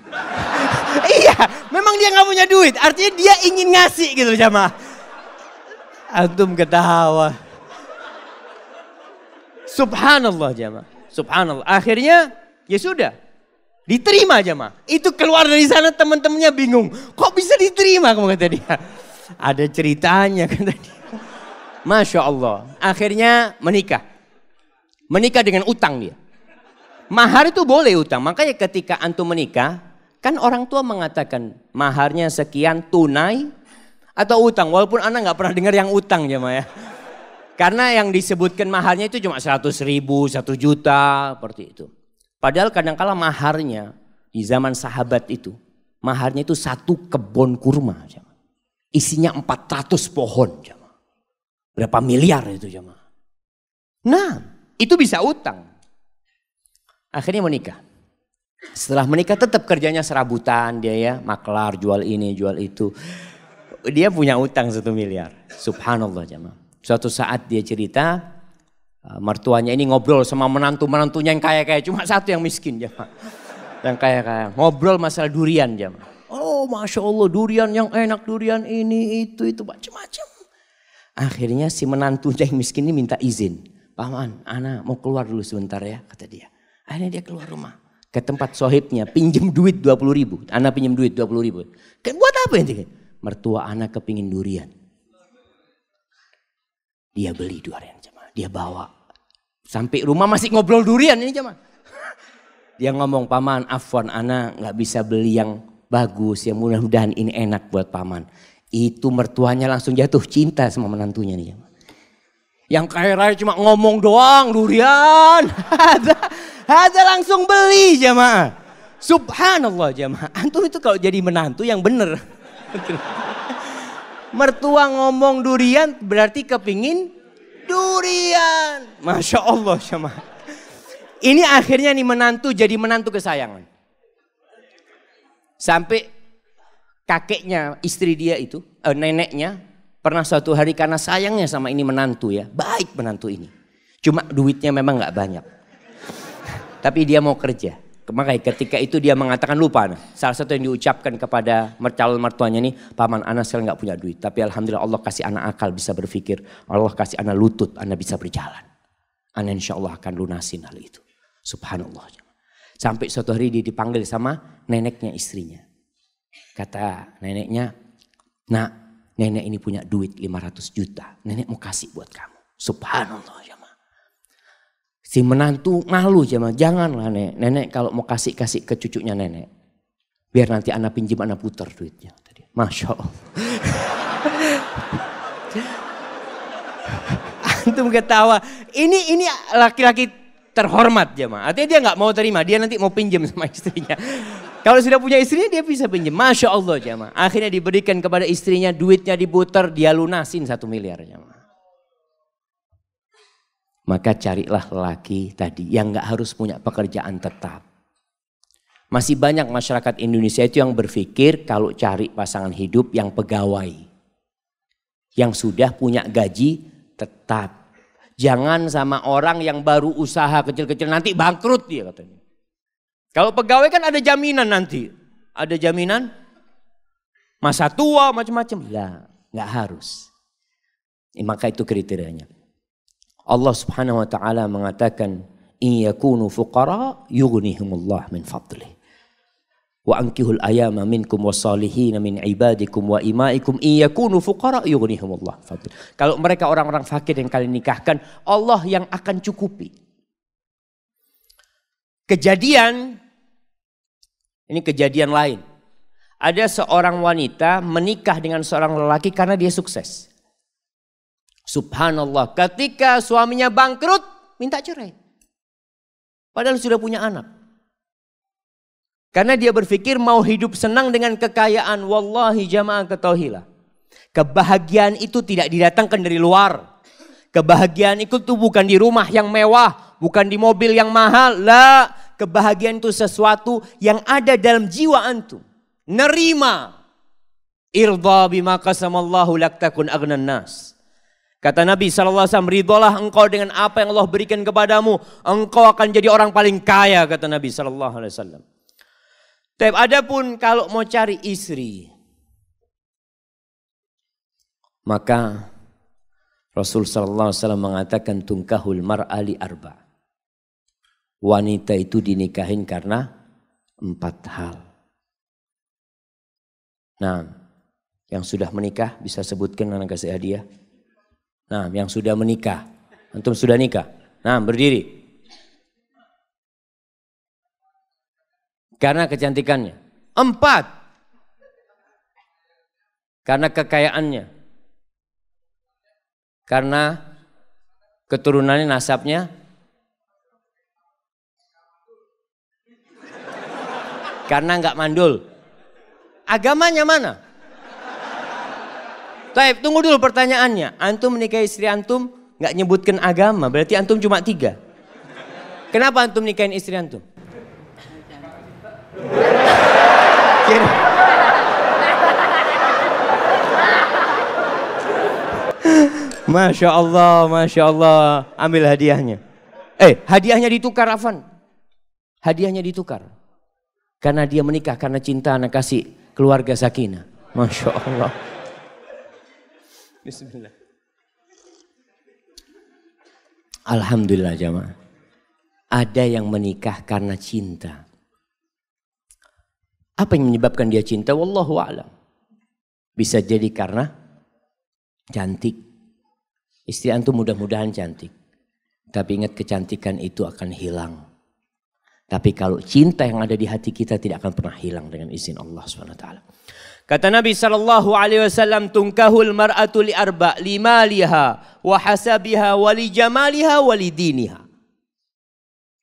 iya, memang dia nggak punya duit. Artinya dia ingin ngasih gitu jamaah. Antum ketawa. Subhanallah jamaah. Subhanallah. Akhirnya ya sudah. Diterima jamaah. Itu keluar dari sana teman-temannya bingung. Kok bisa diterima kamu kata dia. Ada ceritanya kata dia. Masya Allah. Akhirnya menikah. Menikah dengan utang dia mahar itu boleh utang. Makanya ketika antum menikah, kan orang tua mengatakan maharnya sekian tunai atau utang. Walaupun anak nggak pernah dengar yang utang ya ya. Karena yang disebutkan maharnya itu cuma 100 ribu, 1 juta, seperti itu. Padahal kadangkala maharnya di zaman sahabat itu, maharnya itu satu kebun kurma. Jama. Isinya 400 pohon. Jama. Berapa miliar itu Jama. Nah, itu bisa utang. Akhirnya menikah. Setelah menikah tetap kerjanya serabutan dia ya, maklar jual ini jual itu. Dia punya utang satu miliar. Subhanallah jemaah. Suatu saat dia cerita eh, mertuanya ini ngobrol sama menantu-menantunya yang kaya-kaya cuma satu yang miskin jemaah. Yang kaya-kaya ngobrol masalah durian jemaah. Oh masya Allah durian yang enak durian ini itu itu macam-macam. Akhirnya si menantunya yang miskin ini minta izin. Paman, Ana mau keluar dulu sebentar ya, kata dia. Akhirnya dia keluar rumah ke tempat sohibnya, pinjam duit 20 ribu. Anak pinjam duit 20 ribu. kan Buat apa ini? Mertua anak kepingin durian. Dia beli durian jemaah. Dia bawa. Sampai rumah masih ngobrol durian ini cuman, Dia ngomong, paman afwan anak nggak bisa beli yang bagus. Yang mudah-mudahan ini enak buat paman. Itu mertuanya langsung jatuh cinta sama menantunya nih Yang kaya raya cuma ngomong doang durian. Ada langsung beli jemaah. Subhanallah jemaah. Antum itu kalau jadi menantu yang bener. Mertua ngomong durian berarti kepingin durian. Masya Allah jemaah. Ini akhirnya nih menantu jadi menantu kesayangan. Sampai kakeknya, istri dia itu, eh, neneknya pernah suatu hari karena sayangnya sama ini menantu ya. Baik menantu ini. Cuma duitnya memang gak banyak tapi dia mau kerja. Makanya ketika itu dia mengatakan lupa. Nah, salah satu yang diucapkan kepada calon mertuanya ini, Paman Anas sekarang nggak punya duit. Tapi Alhamdulillah Allah kasih anak akal bisa berpikir. Allah kasih anak lutut, anak bisa berjalan. Anak insya Allah akan lunasin hal itu. Subhanallah. Sampai suatu hari dia dipanggil sama neneknya istrinya. Kata neneknya, nak nenek ini punya duit 500 juta. Nenek mau kasih buat kamu. Subhanallah. Si menantu malu sama janganlah nenek. Nenek kalau mau kasih kasih ke cucunya nenek. Biar nanti anak pinjam anak putar duitnya tadi. Masya Allah. Antum ketawa. Ini ini laki-laki terhormat jemaah. Artinya dia nggak mau terima, dia nanti mau pinjam sama istrinya. Kalau sudah punya istrinya dia bisa pinjam. Masya Allah jemaah. Akhirnya diberikan kepada istrinya duitnya diputar, dia lunasin satu miliar jemaah. Maka carilah lelaki tadi yang nggak harus punya pekerjaan tetap. Masih banyak masyarakat Indonesia itu yang berpikir kalau cari pasangan hidup yang pegawai. Yang sudah punya gaji tetap. Jangan sama orang yang baru usaha kecil-kecil nanti bangkrut dia katanya. Kalau pegawai kan ada jaminan nanti. Ada jaminan masa tua macam-macam. Lah, nggak harus. Maka itu kriterianya. Allah Subhanahu wa taala mengatakan in yakunu fuqara yughnihimullah min fadlih wa ankihul ayama minkum wasalihin min ibadikum wa imaikum in yakunu fuqara yughnihimullah fadlih kalau mereka orang-orang fakir yang kalian nikahkan Allah yang akan cukupi kejadian ini kejadian lain ada seorang wanita menikah dengan seorang lelaki karena dia sukses Subhanallah, ketika suaminya bangkrut, minta cerai. Padahal sudah punya anak. Karena dia berpikir mau hidup senang dengan kekayaan. Wallahi jamaah ketauhilah. Kebahagiaan itu tidak didatangkan dari luar. Kebahagiaan itu tuh bukan di rumah yang mewah, bukan di mobil yang mahal. La, kebahagiaan itu sesuatu yang ada dalam jiwa antum. Nerima. Irda bima qasamallahu agnan nas. Kata Nabi SAW, ridolah engkau dengan apa yang Allah berikan kepadamu. Engkau akan jadi orang paling kaya, kata Nabi SAW. Tapi adapun kalau mau cari istri, maka Rasul SAW Alaihi Wasallam mengatakan tungkahul mar'ali arba. Wanita itu dinikahin karena empat hal. Nah, yang sudah menikah bisa sebutkan anak kasih hadiah. Nah, yang sudah menikah. Antum sudah nikah. Nah, berdiri. Karena kecantikannya. Empat. Karena kekayaannya. Karena keturunannya, nasabnya. Karena nggak mandul. Agamanya mana? Taib, tunggu dulu pertanyaannya. Antum menikahi istri antum nggak nyebutkan agama, berarti antum cuma tiga. Kenapa antum nikahin istri antum? Kira. Masya Allah, Masya Allah. Ambil hadiahnya. Eh, hadiahnya ditukar, Afan. Hadiahnya ditukar. Karena dia menikah, karena cinta anak kasih keluarga Sakina. Masya Allah. Bismillah. Alhamdulillah jamaah. Ada yang menikah karena cinta. Apa yang menyebabkan dia cinta? Wallahu a'lam. Bisa jadi karena cantik. Istri antum mudah-mudahan cantik. Tapi ingat kecantikan itu akan hilang. Tapi kalau cinta yang ada di hati kita tidak akan pernah hilang dengan izin Allah SWT. Kata Nabi sallallahu alaihi wasallam tungkahul mar'atu li arba limaliha wa hasabiha wa li jamaliha wa li diniha.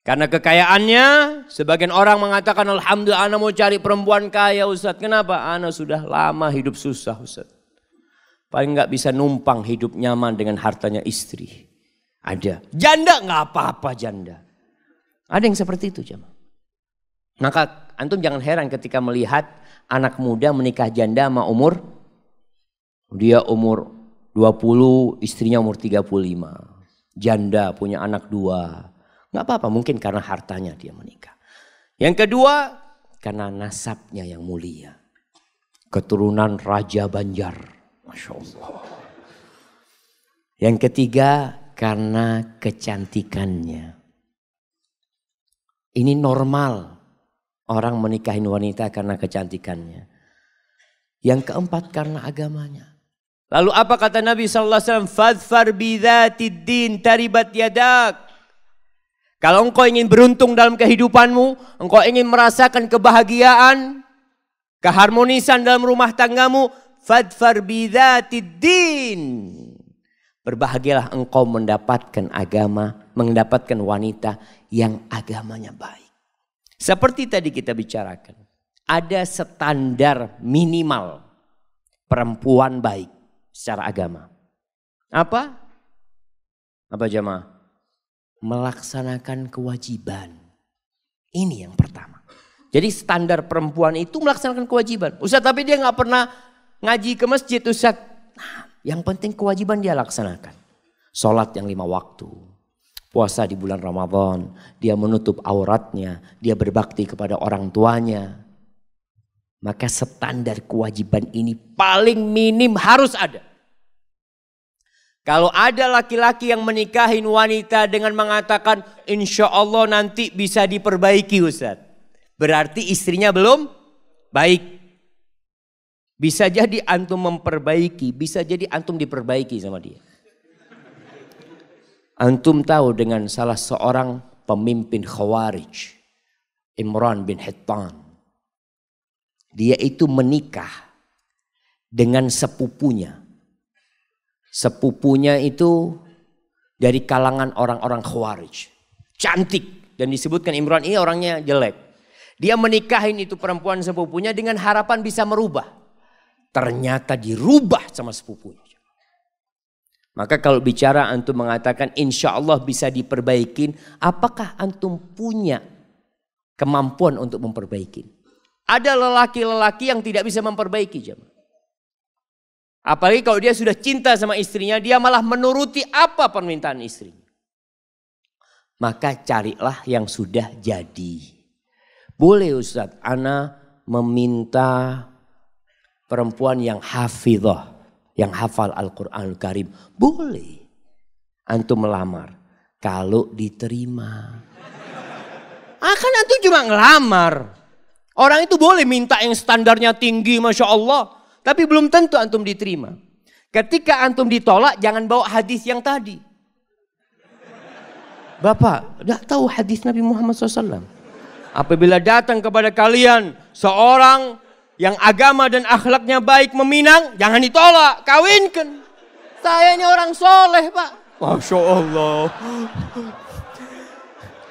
Karena kekayaannya, sebagian orang mengatakan alhamdulillah ana mau cari perempuan kaya Ustaz. Kenapa? Ana sudah lama hidup susah Ustaz. Paling nggak bisa numpang hidup nyaman dengan hartanya istri. Ada. Janda nggak apa-apa janda. Ada yang seperti itu jemaah. Maka antum jangan heran ketika melihat anak muda menikah janda sama umur dia umur 20, istrinya umur 35. Janda punya anak dua. Nggak apa-apa, mungkin karena hartanya dia menikah. Yang kedua, karena nasabnya yang mulia. Keturunan Raja Banjar. Masya Allah. Yang ketiga, karena kecantikannya. Ini normal Orang menikahin wanita karena kecantikannya. Yang keempat karena agamanya. Lalu apa kata Nabi sallallahu alaihi wasallam? Fadfar din taribat yadak. Kalau engkau ingin beruntung dalam kehidupanmu, engkau ingin merasakan kebahagiaan, keharmonisan dalam rumah tanggamu, fadfar din. Berbahagialah engkau mendapatkan agama, mendapatkan wanita yang agamanya baik. Seperti tadi kita bicarakan, ada standar minimal perempuan baik secara agama. Apa? Apa jemaah? Melaksanakan kewajiban. Ini yang pertama. Jadi standar perempuan itu melaksanakan kewajiban. Ustaz tapi dia nggak pernah ngaji ke masjid Ustaz. Nah, yang penting kewajiban dia laksanakan. Sholat yang lima waktu puasa di bulan Ramadan, dia menutup auratnya, dia berbakti kepada orang tuanya. Maka standar kewajiban ini paling minim harus ada. Kalau ada laki-laki yang menikahin wanita dengan mengatakan insya Allah nanti bisa diperbaiki Ustaz. Berarti istrinya belum baik. Bisa jadi antum memperbaiki, bisa jadi antum diperbaiki sama dia. Antum tahu dengan salah seorang pemimpin Khawarij, Imran bin Hittan. Dia itu menikah dengan sepupunya. Sepupunya itu dari kalangan orang-orang Khawarij. Cantik dan disebutkan Imran ini orangnya jelek. Dia menikahin itu perempuan sepupunya dengan harapan bisa merubah. Ternyata dirubah sama sepupunya. Maka kalau bicara antum mengatakan insya Allah bisa diperbaikin, apakah antum punya kemampuan untuk memperbaiki? Ada lelaki-lelaki yang tidak bisa memperbaiki jemaah. Apalagi kalau dia sudah cinta sama istrinya, dia malah menuruti apa permintaan istrinya. Maka carilah yang sudah jadi. Boleh Ustadz, Ana meminta perempuan yang hafidhah yang hafal al quran Karim. Boleh antum melamar kalau diterima. Akan ah, kan antum cuma ngelamar. Orang itu boleh minta yang standarnya tinggi, masya Allah. Tapi belum tentu antum diterima. Ketika antum ditolak, jangan bawa hadis yang tadi. Bapak, tidak tahu hadis Nabi Muhammad SAW. Apabila datang kepada kalian seorang yang agama dan akhlaknya baik meminang, jangan ditolak, kawinkan. Saya ini orang soleh, Pak. Masya Allah.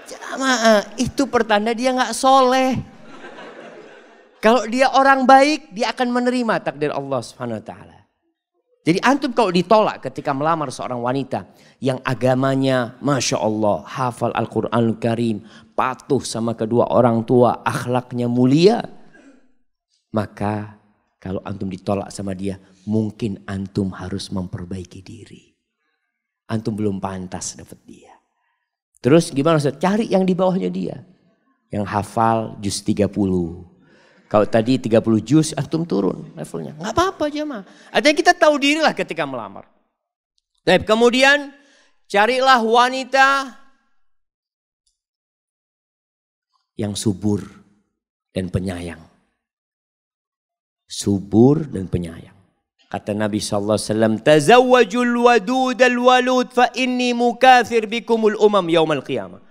Jamaah, itu pertanda dia nggak soleh. Kalau dia orang baik, dia akan menerima takdir Allah Subhanahu wa taala. Jadi antum kalau ditolak ketika melamar seorang wanita yang agamanya Masya Allah, hafal Al-Quran Al Karim, patuh sama kedua orang tua, akhlaknya mulia, maka kalau antum ditolak sama dia, mungkin antum harus memperbaiki diri. Antum belum pantas dapat dia. Terus gimana Ustaz? Cari yang di bawahnya dia. Yang hafal juz 30. Kalau tadi 30 juz, antum turun levelnya. Nggak apa-apa jemaah. Artinya kita tahu dirilah ketika melamar. Nah, kemudian carilah wanita yang subur dan penyayang subur dan penyayang. Kata Nabi sallallahu alaihi wasallam, "Tazawwajul wadud al-walud fa inni mukathir bikumul umam yaumal qiyamah."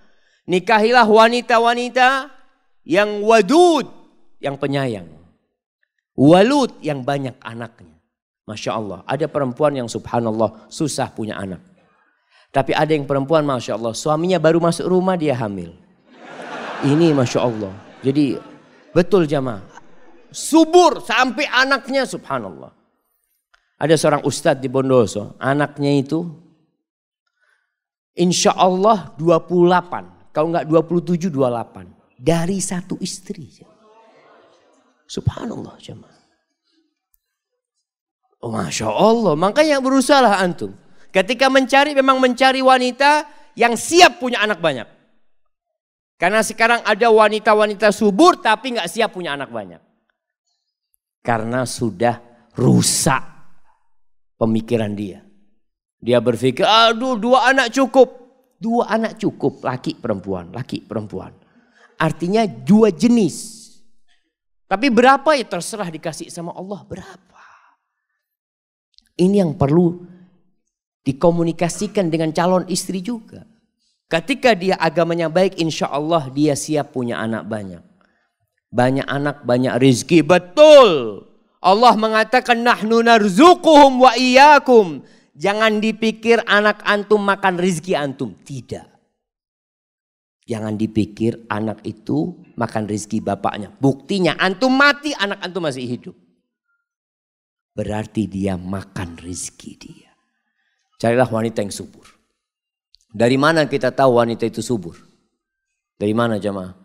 Nikahilah wanita-wanita yang wadud, yang penyayang. Walud yang banyak anaknya. Masya Allah, ada perempuan yang subhanallah susah punya anak. Tapi ada yang perempuan Masya Allah, suaminya baru masuk rumah dia hamil. Ini Masya Allah. Jadi betul jamaah, subur sampai anaknya subhanallah. Ada seorang ustadz di Bondoso, anaknya itu insya Allah 28, kalau enggak 27, 28. Dari satu istri. Subhanallah jemaah. Oh, Masya Allah, makanya berusaha lah antum. Ketika mencari memang mencari wanita yang siap punya anak banyak. Karena sekarang ada wanita-wanita subur tapi nggak siap punya anak banyak karena sudah rusak pemikiran dia. Dia berpikir, aduh dua anak cukup. Dua anak cukup, laki perempuan, laki perempuan. Artinya dua jenis. Tapi berapa ya terserah dikasih sama Allah berapa. Ini yang perlu dikomunikasikan dengan calon istri juga. Ketika dia agamanya baik, insya Allah dia siap punya anak banyak. Banyak anak, banyak rezeki Betul. Allah mengatakan nahnu narzukuhum wa iyyakum. Jangan dipikir anak antum makan rezeki antum. Tidak. Jangan dipikir anak itu makan rezeki bapaknya. Buktinya antum mati, anak antum masih hidup. Berarti dia makan rezeki dia. Carilah wanita yang subur. Dari mana kita tahu wanita itu subur? Dari mana jemaah?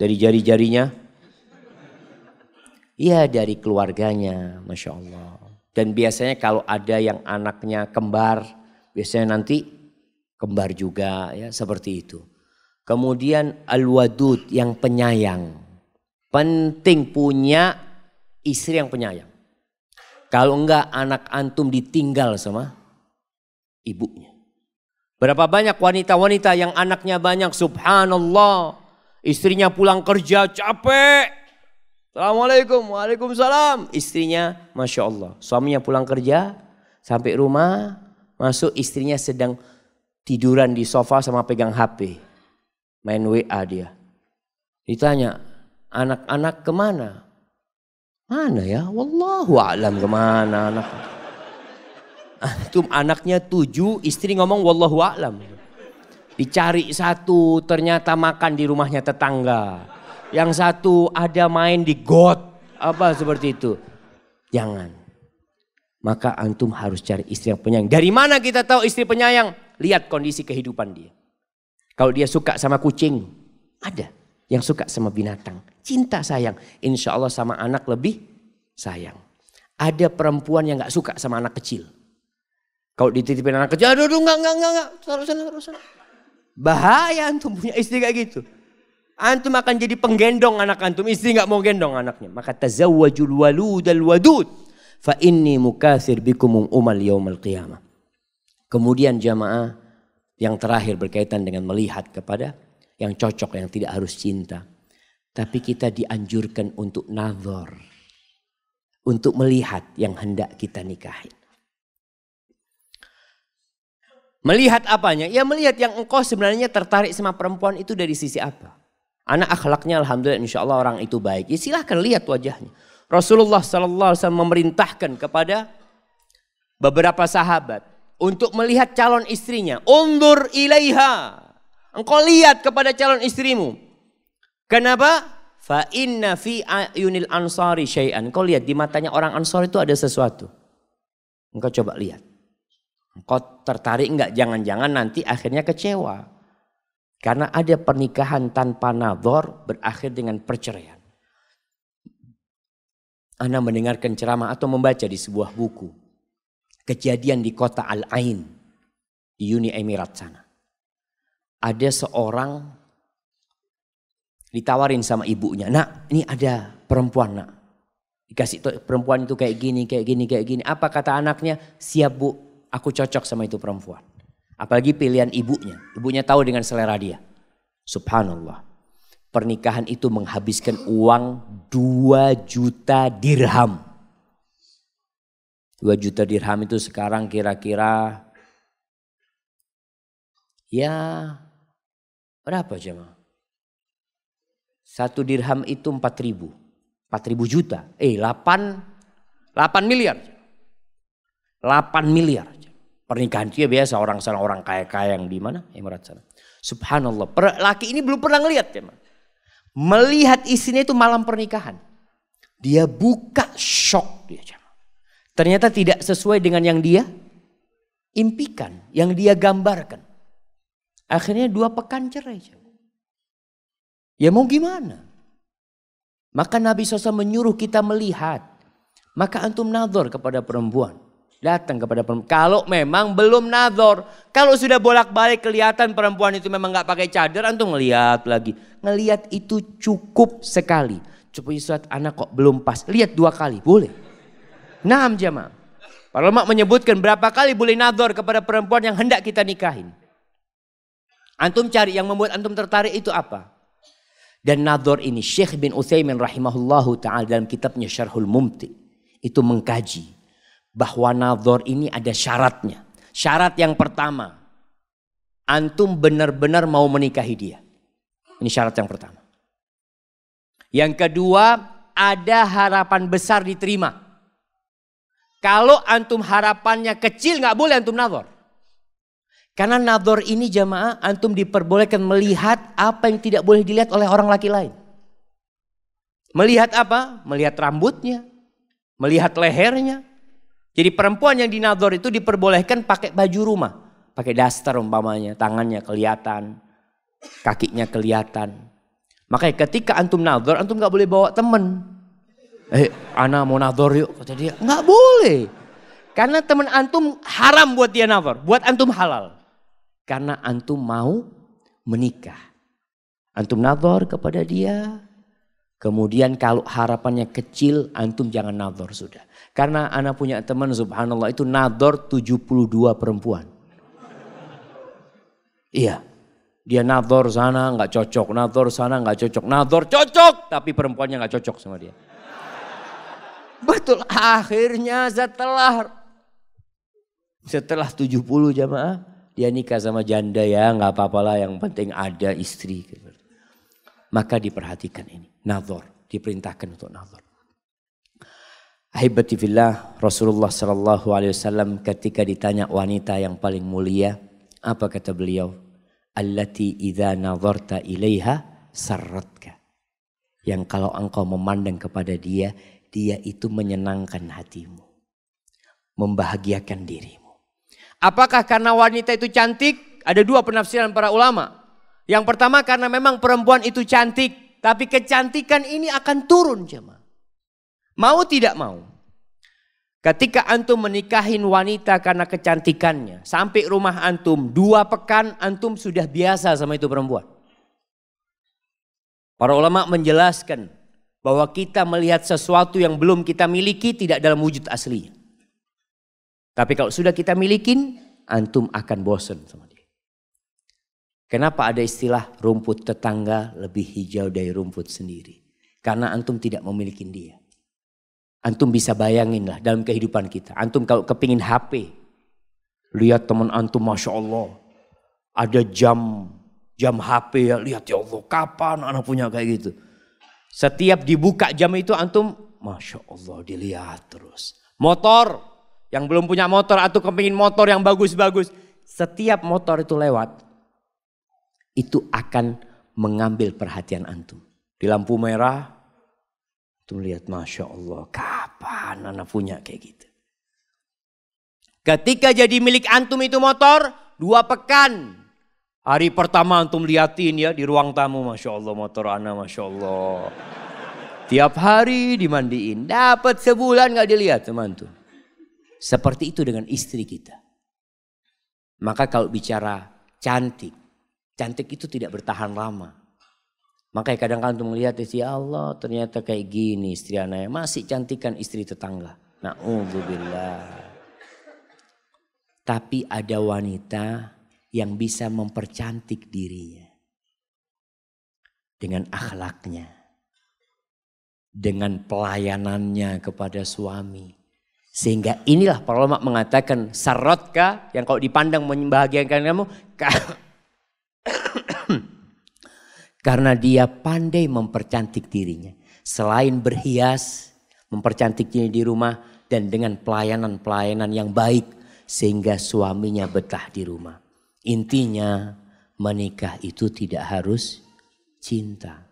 Dari jari-jarinya? Iya dari keluarganya, Masya Allah. Dan biasanya kalau ada yang anaknya kembar, biasanya nanti kembar juga ya seperti itu. Kemudian al-wadud yang penyayang. Penting punya istri yang penyayang. Kalau enggak anak antum ditinggal sama ibunya. Berapa banyak wanita-wanita yang anaknya banyak subhanallah. Istrinya pulang kerja capek. Assalamualaikum, waalaikumsalam. Istrinya, Masya Allah. Suaminya pulang kerja, sampai rumah, masuk istrinya sedang tiduran di sofa sama pegang HP. Main WA dia. Ditanya, anak-anak kemana? Mana ya? Wallahu alam kemana anak. Antum anaknya tujuh, istri ngomong wallahu alam. Dicari satu ternyata makan di rumahnya tetangga. Yang satu ada main di got. Apa seperti itu. Jangan. Maka antum harus cari istri yang penyayang. Dari mana kita tahu istri penyayang? Lihat kondisi kehidupan dia. Kalau dia suka sama kucing, ada yang suka sama binatang. Cinta sayang. Insya Allah sama anak lebih sayang. Ada perempuan yang gak suka sama anak kecil. Kalau dititipin anak kecil, aduh, aduh, enggak, enggak, enggak, terus terus sana, Bahaya antum punya istri kayak gitu. Antum akan jadi penggendong anak antum. Istri nggak mau gendong anaknya. Maka tazawwajul walud al wadud. Fa inni mukathir bikum umal yaumal qiyamah. Kemudian jamaah yang terakhir berkaitan dengan melihat kepada yang cocok, yang tidak harus cinta. Tapi kita dianjurkan untuk nazar. Untuk melihat yang hendak kita nikahi. Melihat apanya? Ya melihat yang engkau sebenarnya tertarik sama perempuan itu dari sisi apa. Anak akhlaknya alhamdulillah insya Allah orang itu baik. Ya silahkan lihat wajahnya. Rasulullah SAW memerintahkan kepada beberapa sahabat untuk melihat calon istrinya. Undur ilaiha. Engkau lihat kepada calon istrimu. Kenapa? Fa inna fi ayunil ansari syai'an. Engkau lihat di matanya orang ansari itu ada sesuatu. Engkau coba lihat. Kau tertarik enggak? Jangan-jangan nanti akhirnya kecewa. Karena ada pernikahan tanpa nador berakhir dengan perceraian. Anda mendengarkan ceramah atau membaca di sebuah buku. Kejadian di kota Al-Ain di Uni Emirat sana. Ada seorang ditawarin sama ibunya. Nak, ini ada perempuan nak. Dikasih perempuan itu kayak gini, kayak gini, kayak gini. Apa kata anaknya? Siap bu, aku cocok sama itu perempuan. Apalagi pilihan ibunya. Ibunya tahu dengan selera dia. Subhanallah. Pernikahan itu menghabiskan uang 2 juta dirham. 2 juta dirham itu sekarang kira-kira ya berapa jemaah? Satu dirham itu 4 ribu. 4 ribu juta. Eh 8, 8 miliar. 8 miliar. Pernikahan dia biasa orang sana orang kaya-kaya yang di mana? Emirat sana. Subhanallah. Per, laki ini belum pernah ngelihat ya. Melihat isinya itu malam pernikahan. Dia buka shock dia. Ternyata tidak sesuai dengan yang dia impikan, yang dia gambarkan. Akhirnya dua pekan cerai. Ya mau gimana? Maka Nabi SAW menyuruh kita melihat. Maka antum nador kepada perempuan datang kepada perempuan. Kalau memang belum nazar, kalau sudah bolak-balik kelihatan perempuan itu memang nggak pakai cadar, antum ngelihat lagi. Ngelihat itu cukup sekali. Coba surat anak kok belum pas. Lihat dua kali, boleh. Naam jamaah. Para ulama menyebutkan berapa kali boleh nazar kepada perempuan yang hendak kita nikahin. Antum cari yang membuat antum tertarik itu apa? Dan nador ini Syekh bin Utsaimin rahimahullahu taala dalam kitabnya Syarhul Mumti itu mengkaji bahwa nador ini ada syaratnya. Syarat yang pertama, antum benar-benar mau menikahi dia. Ini syarat yang pertama. Yang kedua, ada harapan besar diterima. Kalau antum harapannya kecil nggak boleh antum nador. Karena nador ini jamaah antum diperbolehkan melihat apa yang tidak boleh dilihat oleh orang laki lain. Melihat apa? Melihat rambutnya, melihat lehernya, jadi perempuan yang dinador itu diperbolehkan pakai baju rumah. Pakai daster umpamanya, tangannya kelihatan, kakinya kelihatan. Makanya ketika antum nador, antum gak boleh bawa temen. Eh, ana mau nador yuk, kata dia. Nggak boleh. Karena teman antum haram buat dia nador, buat antum halal. Karena antum mau menikah. Antum nador kepada dia. Kemudian kalau harapannya kecil, antum jangan nador sudah. Karena anak punya teman subhanallah itu nador 72 perempuan. iya. Dia nador sana nggak cocok, nador sana nggak cocok, nador cocok tapi perempuannya nggak cocok sama dia. Betul, akhirnya setelah setelah 70 jamaah dia nikah sama janda ya nggak apa-apalah yang penting ada istri. Maka diperhatikan ini, nador, diperintahkan untuk nador. Ahibati fillah Rasulullah sallallahu alaihi wasallam ketika ditanya wanita yang paling mulia apa kata beliau? Allati idza nadharta ilaiha sarratka. Yang kalau engkau memandang kepada dia, dia itu menyenangkan hatimu. Membahagiakan dirimu. Apakah karena wanita itu cantik? Ada dua penafsiran para ulama. Yang pertama karena memang perempuan itu cantik, tapi kecantikan ini akan turun jemaah. Mau tidak mau, ketika antum menikahin wanita karena kecantikannya, sampai rumah antum dua pekan antum sudah biasa sama itu perempuan. Para ulama menjelaskan bahwa kita melihat sesuatu yang belum kita miliki tidak dalam wujud aslinya. Tapi kalau sudah kita milikin, antum akan bosen sama dia. Kenapa ada istilah rumput tetangga lebih hijau dari rumput sendiri? Karena antum tidak memiliki dia. Antum bisa bayangin lah dalam kehidupan kita. Antum kalau kepingin HP, lihat teman antum Masya Allah. Ada jam jam HP ya, lihat ya Allah kapan anak punya kayak gitu. Setiap dibuka jam itu antum, Masya Allah dilihat terus. Motor, yang belum punya motor atau kepingin motor yang bagus-bagus. Setiap motor itu lewat, itu akan mengambil perhatian antum. Di lampu merah, Tuh lihat Masya Allah, kapan anak punya kayak gitu. Ketika jadi milik antum itu motor, dua pekan. Hari pertama antum liatin ya di ruang tamu, Masya Allah motor anak, Masya Allah. Tiap hari dimandiin, dapat sebulan gak dilihat teman tuh. Seperti itu dengan istri kita. Maka kalau bicara cantik, cantik itu tidak bertahan lama. Makanya kadang kadang tuh melihat istri Allah ternyata kayak gini istri anaknya masih cantikan istri tetangga. Na'udzubillah. Tapi ada wanita yang bisa mempercantik dirinya dengan akhlaknya, dengan pelayanannya kepada suami. Sehingga inilah para ulama mengatakan sarotka yang kalau dipandang membahagiakan kamu Karena dia pandai mempercantik dirinya. Selain berhias, mempercantik diri di rumah dan dengan pelayanan-pelayanan yang baik sehingga suaminya betah di rumah. Intinya menikah itu tidak harus cinta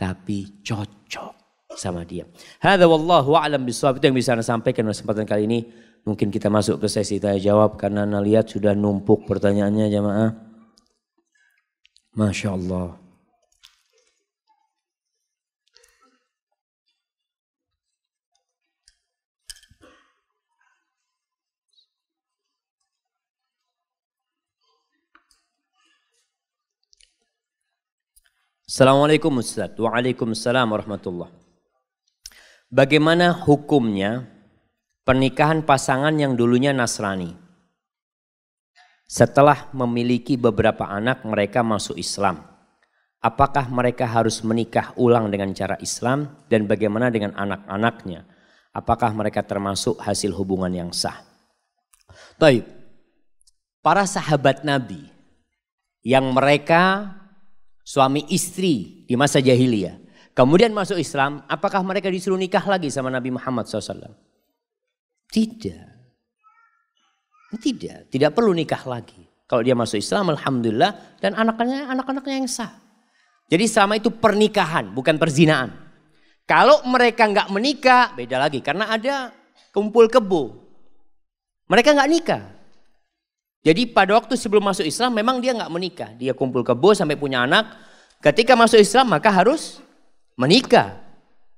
tapi cocok sama dia. Hadza wallahu a'lam bisawab itu yang bisa saya sampaikan pada kesempatan kali ini. Mungkin kita masuk ke sesi tanya jawab karena Anda lihat sudah numpuk pertanyaannya jamaah. Masya Allah. Assalamualaikum Ustaz. Waalaikumsalam warahmatullah. Bagaimana hukumnya pernikahan pasangan yang dulunya Nasrani? Setelah memiliki beberapa anak mereka masuk Islam. Apakah mereka harus menikah ulang dengan cara Islam dan bagaimana dengan anak-anaknya? Apakah mereka termasuk hasil hubungan yang sah? Baik. Para sahabat Nabi yang mereka suami istri di masa jahiliyah. Kemudian masuk Islam, apakah mereka disuruh nikah lagi sama Nabi Muhammad SAW? Tidak. Tidak, tidak perlu nikah lagi. Kalau dia masuk Islam, Alhamdulillah. Dan anak-anaknya anak-anaknya yang sah. Jadi selama itu pernikahan, bukan perzinaan. Kalau mereka nggak menikah, beda lagi. Karena ada kumpul kebo. Mereka nggak nikah. Jadi pada waktu sebelum masuk Islam memang dia nggak menikah. Dia kumpul kebo sampai punya anak. Ketika masuk Islam maka harus menikah.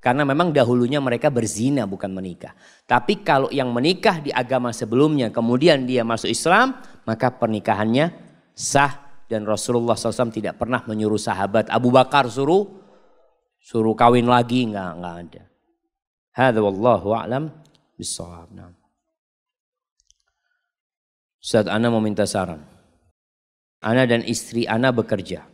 Karena memang dahulunya mereka berzina bukan menikah. Tapi kalau yang menikah di agama sebelumnya kemudian dia masuk Islam maka pernikahannya sah. Dan Rasulullah SAW tidak pernah menyuruh sahabat Abu Bakar suruh suruh kawin lagi nggak nggak ada. Hada wallahu a'lam bisawab. Nah. Ustaz Ana meminta saran. Ana dan istri Ana bekerja.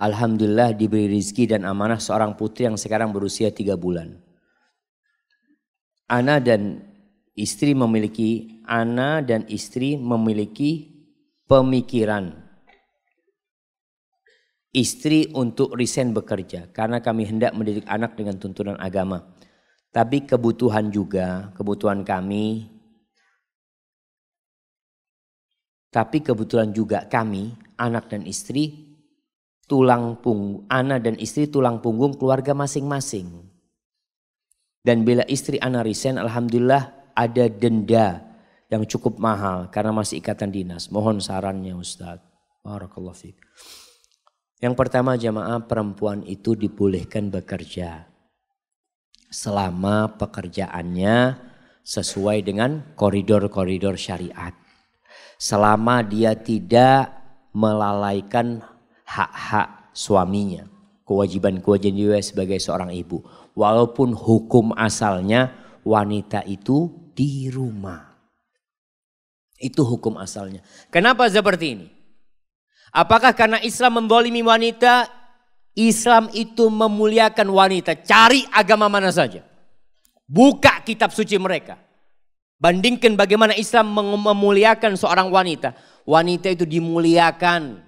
Alhamdulillah diberi rizki dan amanah seorang putri yang sekarang berusia tiga bulan. Ana dan istri memiliki Ana dan istri memiliki pemikiran istri untuk resign bekerja karena kami hendak mendidik anak dengan tuntunan agama. Tapi kebutuhan juga, kebutuhan kami Tapi kebetulan juga kami, anak dan istri, tulang punggung, Ana dan istri tulang punggung keluarga masing-masing. Dan bila istri Ana resign, Alhamdulillah ada denda yang cukup mahal karena masih ikatan dinas. Mohon sarannya Ustaz. Barakallahu fiik. Yang pertama jamaah perempuan itu dibolehkan bekerja selama pekerjaannya sesuai dengan koridor-koridor syariat selama dia tidak melalaikan hak-hak suaminya, kewajiban-kewajiban dia sebagai seorang ibu. Walaupun hukum asalnya wanita itu di rumah. Itu hukum asalnya. Kenapa seperti ini? Apakah karena Islam membolimi wanita? Islam itu memuliakan wanita. Cari agama mana saja. Buka kitab suci mereka. Bandingkan bagaimana Islam memuliakan seorang wanita. Wanita itu dimuliakan.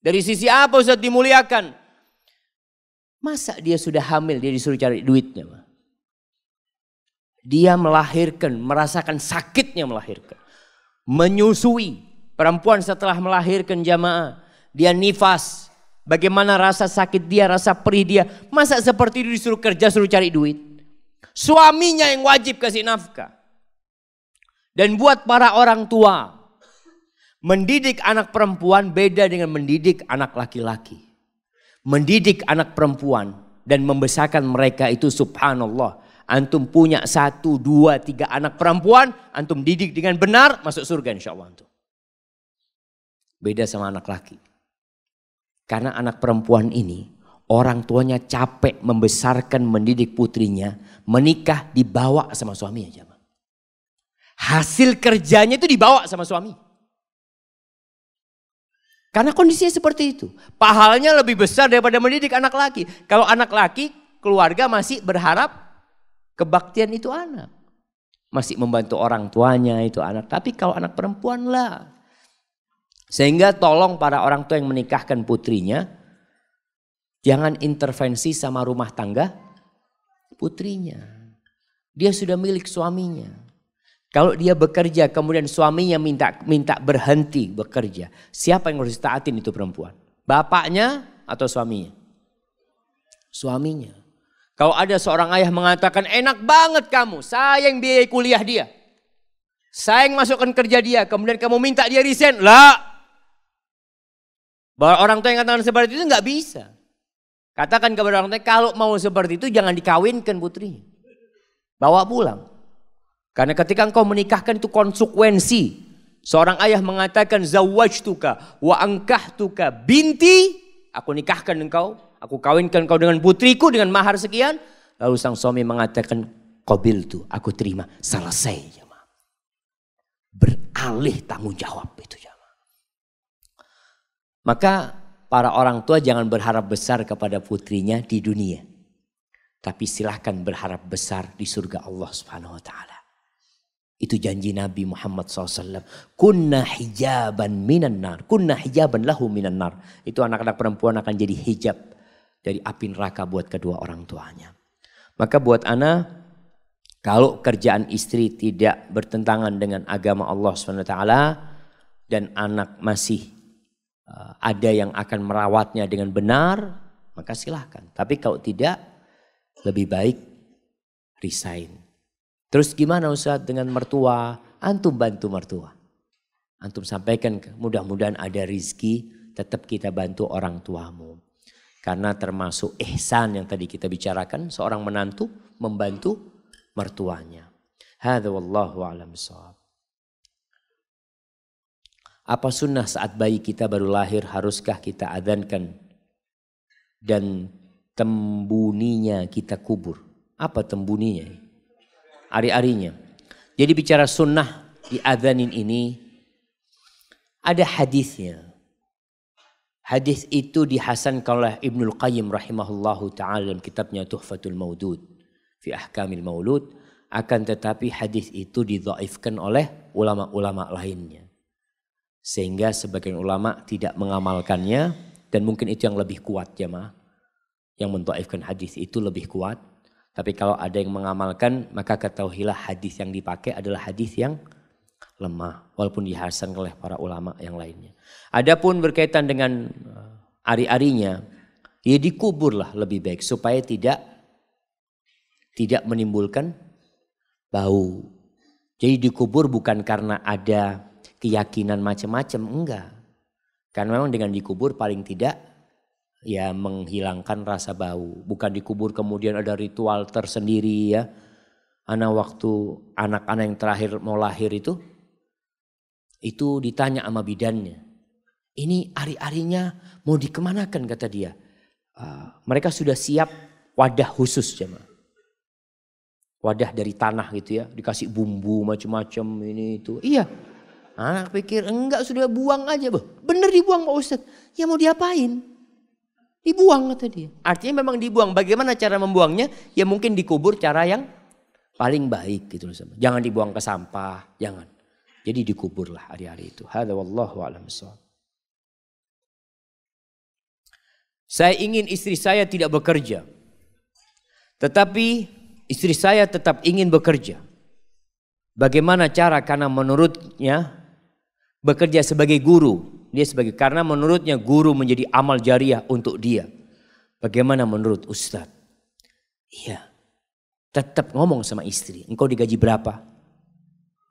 Dari sisi apa Ustaz dimuliakan? Masa dia sudah hamil, dia disuruh cari duitnya. Dia melahirkan, merasakan sakitnya melahirkan. Menyusui perempuan setelah melahirkan jamaah. Dia nifas, bagaimana rasa sakit dia, rasa perih dia. Masa seperti itu disuruh kerja, suruh cari duit. Suaminya yang wajib kasih nafkah. Dan buat para orang tua, mendidik anak perempuan beda dengan mendidik anak laki-laki. Mendidik anak perempuan dan membesarkan mereka itu subhanallah. Antum punya satu, dua, tiga anak perempuan, antum didik dengan benar, masuk surga insya Allah antum. Beda sama anak laki. Karena anak perempuan ini orang tuanya capek membesarkan mendidik putrinya, menikah dibawa sama suaminya hasil kerjanya itu dibawa sama suami. Karena kondisinya seperti itu. Pahalanya lebih besar daripada mendidik anak laki. Kalau anak laki, keluarga masih berharap kebaktian itu anak. Masih membantu orang tuanya itu anak. Tapi kalau anak perempuan lah. Sehingga tolong para orang tua yang menikahkan putrinya, jangan intervensi sama rumah tangga putrinya. Dia sudah milik suaminya. Kalau dia bekerja kemudian suaminya minta minta berhenti bekerja, siapa yang harus taatin itu perempuan? Bapaknya atau suaminya? Suaminya. Kalau ada seorang ayah mengatakan enak banget kamu, saya yang biayai kuliah dia. Saya yang masukkan kerja dia, kemudian kamu minta dia resign. Lah. bahwa Orang tua yang katakan seperti itu nggak bisa. Katakan kepada orang tua, kalau mau seperti itu jangan dikawinkan putri Bawa pulang. Karena ketika engkau menikahkan itu konsekuensi. Seorang ayah mengatakan zawajtuka wa angkahtuka binti. Aku nikahkan engkau, aku kawinkan engkau dengan putriku dengan mahar sekian. Lalu sang suami mengatakan kobil tuh aku terima. Selesai jemaah. Beralih tanggung jawab itu jemaah. Maka para orang tua jangan berharap besar kepada putrinya di dunia. Tapi silahkan berharap besar di surga Allah subhanahu wa ta'ala. Itu janji Nabi Muhammad SAW. Kunna hijaban minan nar. Kunna hijaban lahu minan nar. Itu anak-anak perempuan akan jadi hijab dari api neraka buat kedua orang tuanya. Maka buat anak, kalau kerjaan istri tidak bertentangan dengan agama Allah SWT dan anak masih uh, ada yang akan merawatnya dengan benar, maka silahkan. Tapi kalau tidak, lebih baik resign Terus gimana Ustaz dengan mertua? Antum bantu mertua. Antum sampaikan mudah-mudahan ada rizki tetap kita bantu orang tuamu. Karena termasuk ihsan yang tadi kita bicarakan seorang menantu membantu mertuanya. Hadha wallahu alam sahab. Apa sunnah saat bayi kita baru lahir haruskah kita adankan dan tembuninya kita kubur? Apa tembuninya? ari-arinya. Jadi bicara sunnah di adanin ini ada hadisnya. Hadis itu dihasankan oleh Ibnul Qayyim rahimahullahu taala dalam kitabnya Tuhfatul Maudud fi Ahkamil Maulud akan tetapi hadis itu didhaifkan oleh ulama-ulama lainnya. Sehingga sebagian ulama tidak mengamalkannya dan mungkin itu yang lebih kuat jemaah. Ya, yang mendhaifkan hadis itu lebih kuat tapi kalau ada yang mengamalkan, maka ketahuilah hadis yang dipakai adalah hadis yang lemah, walaupun dihasan oleh para ulama yang lainnya. Adapun berkaitan dengan eh, ari-arinya, ya dikuburlah lebih baik supaya tidak tidak menimbulkan bau. Jadi dikubur bukan karena ada keyakinan macam-macam, enggak. Karena memang dengan dikubur paling tidak ya menghilangkan rasa bau. Bukan dikubur kemudian ada ritual tersendiri ya. Anak waktu anak-anak yang terakhir mau lahir itu, itu ditanya sama bidannya. Ini ari-arinya mau dikemanakan kata dia. Ah, mereka sudah siap wadah khusus jemaah. Wadah dari tanah gitu ya, dikasih bumbu macam-macam ini itu. Iya. Anak pikir enggak sudah buang aja, Bener dibuang Pak Ustadz. Ya mau diapain? Dibuang kata dia. Artinya memang dibuang. Bagaimana cara membuangnya? Ya mungkin dikubur cara yang paling baik gitu loh. Jangan dibuang ke sampah, jangan. Jadi dikuburlah hari-hari itu. Hada wallahu a'lam Saya ingin istri saya tidak bekerja. Tetapi istri saya tetap ingin bekerja. Bagaimana cara karena menurutnya bekerja sebagai guru dia sebagai karena menurutnya guru menjadi amal jariah untuk dia. Bagaimana menurut ustadz? Iya. Tetap ngomong sama istri, engkau digaji berapa?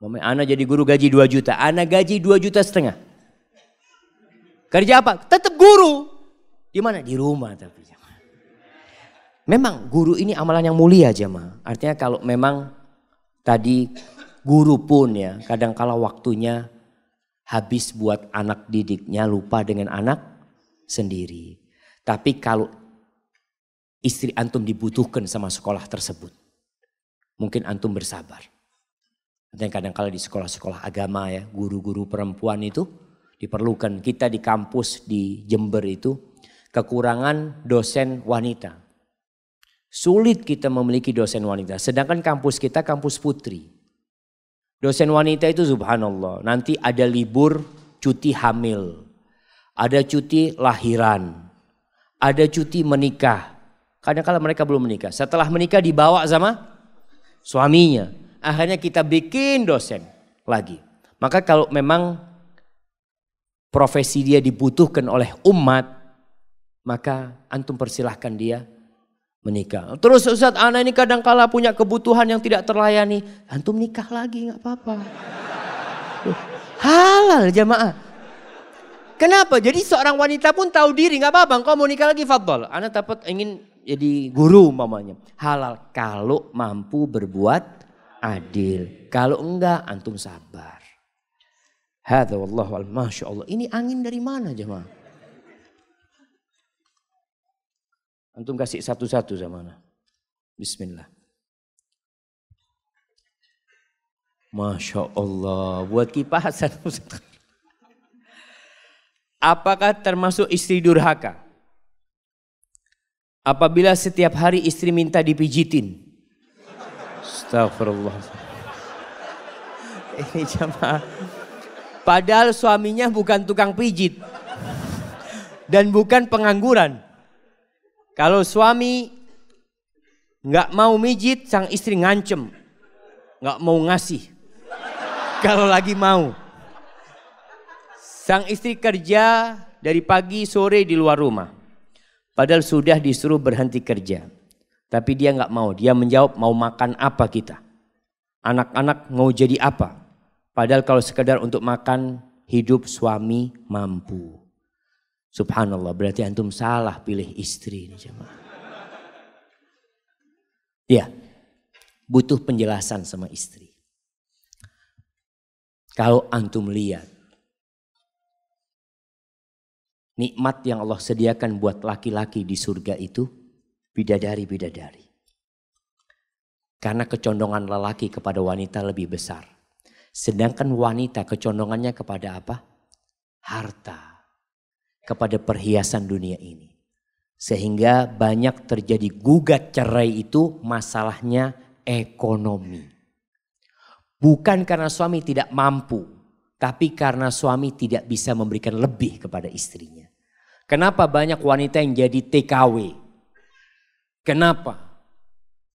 Mama Ana jadi guru gaji 2 juta, Anak gaji 2 juta setengah. Kerja apa? Tetap guru. Di mana? Di rumah tapi. Memang guru ini amalan yang mulia jemaah. Artinya kalau memang tadi guru pun ya kadang kala waktunya habis buat anak didiknya lupa dengan anak sendiri. Tapi kalau istri antum dibutuhkan sama sekolah tersebut, mungkin antum bersabar. Dan kadang kala di sekolah-sekolah agama ya, guru-guru perempuan itu diperlukan. Kita di kampus di Jember itu kekurangan dosen wanita. Sulit kita memiliki dosen wanita. Sedangkan kampus kita kampus putri. Dosen wanita itu subhanallah, nanti ada libur cuti hamil, ada cuti lahiran, ada cuti menikah. Kadang kala mereka belum menikah. Setelah menikah dibawa sama suaminya. Akhirnya kita bikin dosen lagi. Maka kalau memang profesi dia dibutuhkan oleh umat, maka antum persilahkan dia menikah. Terus Ustaz, anak ini kadang kala punya kebutuhan yang tidak terlayani. Antum nikah lagi, nggak apa-apa. Halal jamaah. Kenapa? Jadi seorang wanita pun tahu diri, nggak apa-apa. Engkau mau nikah lagi, fadbal. Anak dapat ingin jadi guru mamanya. Halal kalau mampu berbuat adil. Kalau enggak, antum sabar. Hadza wallahu al Ini angin dari mana jemaah? Antum kasih satu-satu sama anak. Bismillah. Masya Allah, buat kipasan. Apakah termasuk istri durhaka? Apabila setiap hari istri minta dipijitin. Astagfirullah. Ini jamaah. Padahal suaminya bukan tukang pijit. Dan bukan pengangguran. Kalau suami nggak mau mijit, sang istri ngancem, nggak mau ngasih. Kalau lagi mau, sang istri kerja dari pagi sore di luar rumah. Padahal sudah disuruh berhenti kerja. Tapi dia nggak mau. Dia menjawab mau makan apa kita. Anak-anak mau jadi apa. Padahal kalau sekedar untuk makan hidup suami mampu. Subhanallah, berarti antum salah pilih istri ini jemaah. Ya, butuh penjelasan sama istri. Kalau antum lihat nikmat yang Allah sediakan buat laki-laki di surga itu bidadari-bidadari. Karena kecondongan lelaki kepada wanita lebih besar. Sedangkan wanita kecondongannya kepada apa? Harta kepada perhiasan dunia ini. Sehingga banyak terjadi gugat cerai itu masalahnya ekonomi. Bukan karena suami tidak mampu, tapi karena suami tidak bisa memberikan lebih kepada istrinya. Kenapa banyak wanita yang jadi TKW? Kenapa?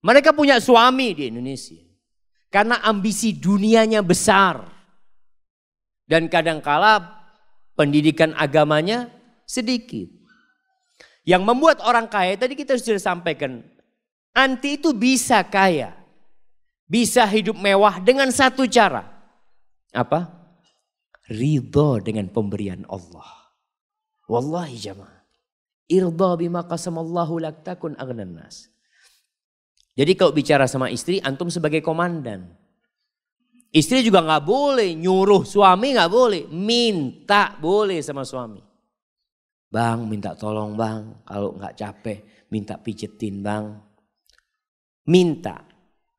Mereka punya suami di Indonesia. Karena ambisi dunianya besar. Dan kadangkala pendidikan agamanya sedikit. Yang membuat orang kaya tadi kita sudah sampaikan. Anti itu bisa kaya. Bisa hidup mewah dengan satu cara. Apa? Ridho dengan pemberian Allah. Wallahi jamaah. Irda bima qasamallahu lak takun agnan nas. Jadi kalau bicara sama istri, antum sebagai komandan. Istri juga nggak boleh nyuruh suami nggak boleh, minta boleh sama suami. Bang minta tolong bang kalau nggak capek minta pijetin bang. Minta